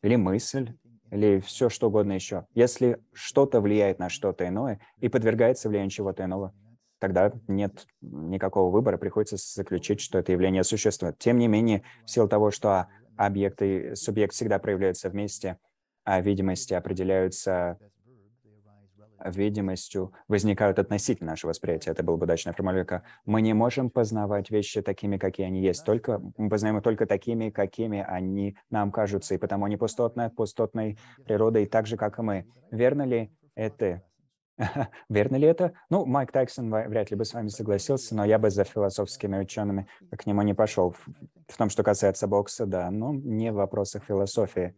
или мысль, или все что угодно еще. Если что-то влияет на что-то иное и подвергается влиянию чего-то иного, тогда нет никакого выбора, приходится заключить, что это явление существует. Тем не менее, в силу того, что объект и субъект всегда проявляются вместе, а видимости определяются видимостью возникают относительно нашего восприятия. Это была бы удачная формулировка. Мы не можем познавать вещи такими, какие они есть. Только, мы познаем их только такими, какими они нам кажутся, и потому они пустотные, пустотной природой, так же, как и мы. Верно ли это? Верно ли это? Ну, Майк Тайксон вряд ли бы с вами согласился, но я бы за философскими учеными к нему не пошел. В том, что касается бокса, да, но не в вопросах философии.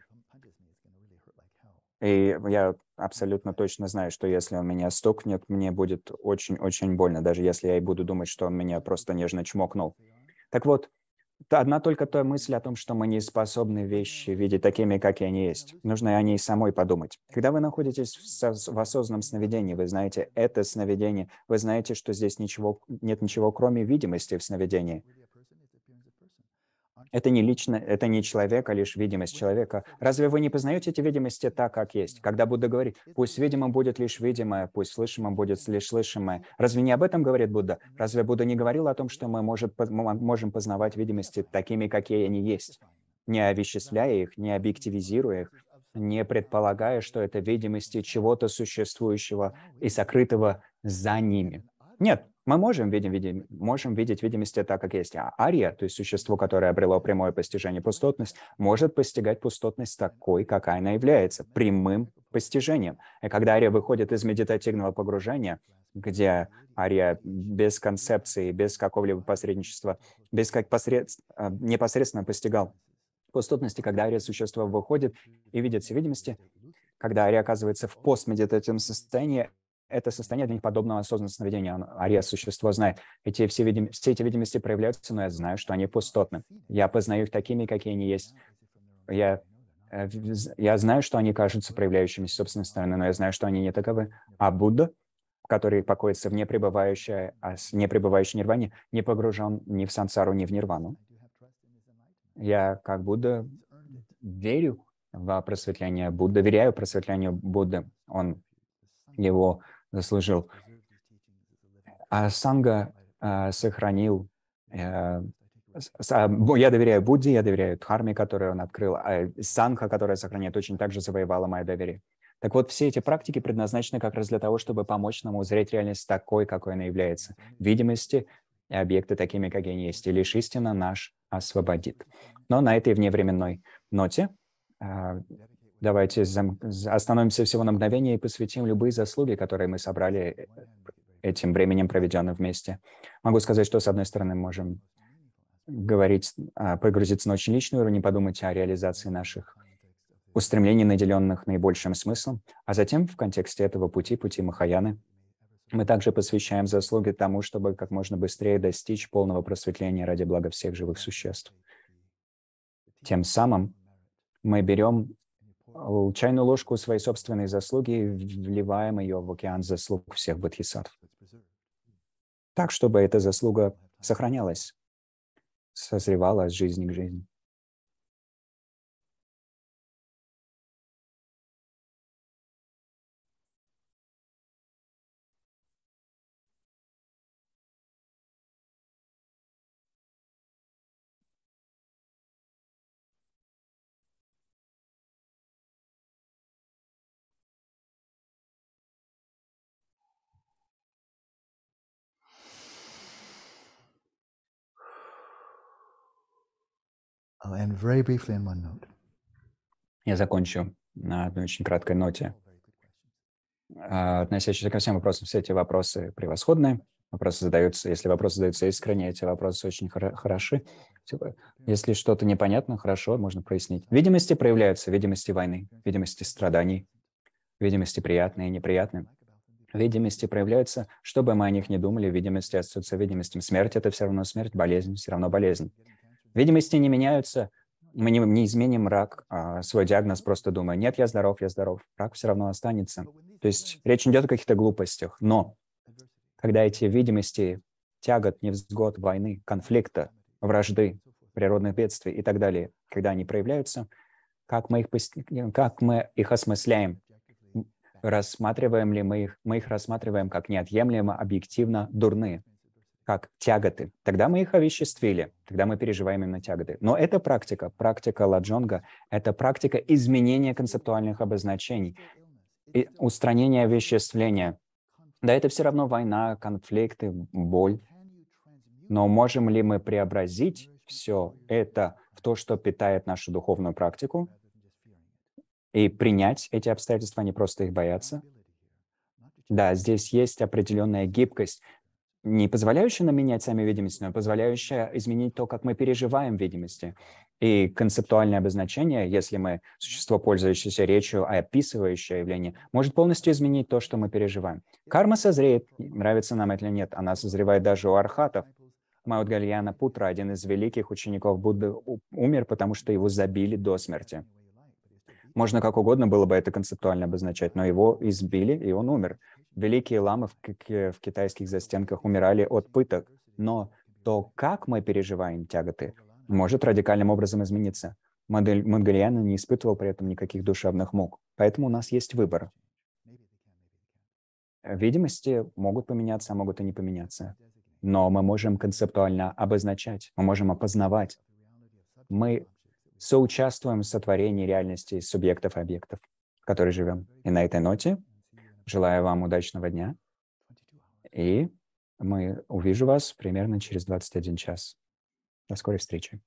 И я абсолютно точно знаю, что если он меня стукнет, мне будет очень-очень больно, даже если я и буду думать, что он меня просто нежно чмокнул. Так вот, одна только та мысль о том, что мы не способны вещи видеть такими, какие они есть. Нужно о ней самой подумать. Когда вы находитесь в, в осознанном сновидении, вы знаете это сновидение, вы знаете, что здесь ничего, нет ничего, кроме видимости в сновидении. Это не лично, это не человек, а лишь видимость человека. Разве вы не познаете эти видимости так, как есть? Когда Будда говорит, пусть видимым будет лишь видимое, пусть слышимым будет лишь слышимое. Разве не об этом говорит Будда? Разве Будда не говорил о том, что мы может, можем познавать видимости такими, какие они есть? не овеществляя их, не объективизируя их, не предполагая, что это видимости чего-то существующего и сокрытого за ними. Нет, мы можем, видим, видим, можем видеть видимости так, как есть. А ария, то есть существо, которое обрело прямое постижение пустотность, может постигать пустотность такой, какая она является, прямым постижением. И когда ария выходит из медитативного погружения, где ария без концепции, без какого-либо посредничества, без как посред... А, непосредственно постигал пустотности, когда ария существо выходит и видит все видимости, когда ария оказывается в постмедитативном состоянии, это состояние для них подобного осознанного сновидения. Ария существо знает. Эти все, видим... все эти видимости проявляются, но я знаю, что они пустотны. Я познаю их такими, какие они есть. Я, э, я знаю, что они кажутся проявляющимися с собственной стороны, но я знаю, что они не таковы. А Будда, который покоится в непребывающей, непребывающей нирване, не погружен ни в сансару, ни в нирвану. Я как Будда верю в просветление Будды, доверяю просветлению Будды. Он его заслужил. А санга а, сохранил... Э, а, я доверяю Будде, я доверяю Дхарме, которую он открыл, а Санха, которая сохраняет, очень также завоевала мое доверие. Так вот, все эти практики предназначены как раз для того, чтобы помочь нам узреть реальность такой, какой она является, видимости и объекты такими, как они есть, и лишь истина наш освободит. Но на этой вневременной ноте а, Давайте остановимся всего на мгновение и посвятим любые заслуги, которые мы собрали э, этим временем, проведенным вместе. Могу сказать, что, с одной стороны, можем говорить, а, погрузиться на очень личный уровень и подумать о реализации наших устремлений, наделенных наибольшим смыслом, а затем в контексте этого пути, пути Махаяны, мы также посвящаем заслуги тому, чтобы как можно быстрее достичь полного просветления ради блага всех живых существ. Тем самым мы берем чайную ложку своей собственной заслуги, вливаем ее в океан заслуг всех бодхисаттв. Так, чтобы эта заслуга сохранялась, созревала с жизни к жизни. I'll end very briefly in one note. Я закончу на одной очень краткой ноте. А, Относящиеся ко всем вопросам, все эти вопросы превосходные, Вопросы задаются, если вопросы задаются искренне, эти вопросы очень хороши. Если что-то непонятно, хорошо, можно прояснить. Видимости проявляются, видимости войны, видимости страданий, видимости приятные и неприятные. Видимости проявляются, чтобы мы о них не думали, видимости остаются видимости. Смерть – это все равно смерть, болезнь – все равно болезнь. Видимости не меняются, мы не, не изменим рак, а свой диагноз просто думая, нет, я здоров, я здоров, рак все равно останется. То есть речь идет о каких-то глупостях, но когда эти видимости тягот, невзгод, войны, конфликта, вражды, природных бедствий и так далее, когда они проявляются, как мы их, как мы их осмысляем, рассматриваем ли мы их, мы их рассматриваем как неотъемлемо, объективно дурные как тяготы. Тогда мы их овеществили, тогда мы переживаем именно тяготы. Но эта практика, практика ладжонга, это практика изменения концептуальных обозначений, и устранения овеществления. Да, это все равно война, конфликты, боль. Но можем ли мы преобразить все это в то, что питает нашу духовную практику, и принять эти обстоятельства, а не просто их бояться? Да, здесь есть определенная гибкость, не позволяющая нам менять сами видимости, но позволяющая изменить то, как мы переживаем видимости. И концептуальное обозначение, если мы существо, пользующееся речью, а описывающее явление, может полностью изменить то, что мы переживаем. Карма созреет, нравится нам это или нет, она созревает даже у архатов. Маудгальяна Путра, один из великих учеников Будды, умер, потому что его забили до смерти. Можно как угодно было бы это концептуально обозначать, но его избили, и он умер. Великие ламы в, в китайских застенках умирали от пыток, но то, как мы переживаем тяготы, может радикальным образом измениться. Модель не испытывал при этом никаких душевных мук, поэтому у нас есть выбор. Видимости могут поменяться, а могут и не поменяться. Но мы можем концептуально обозначать, мы можем опознавать. Мы соучаствуем в сотворении реальности субъектов и объектов, в которой живем. И на этой ноте желаю вам удачного дня. И мы увижу вас примерно через 21 час. До скорой встречи.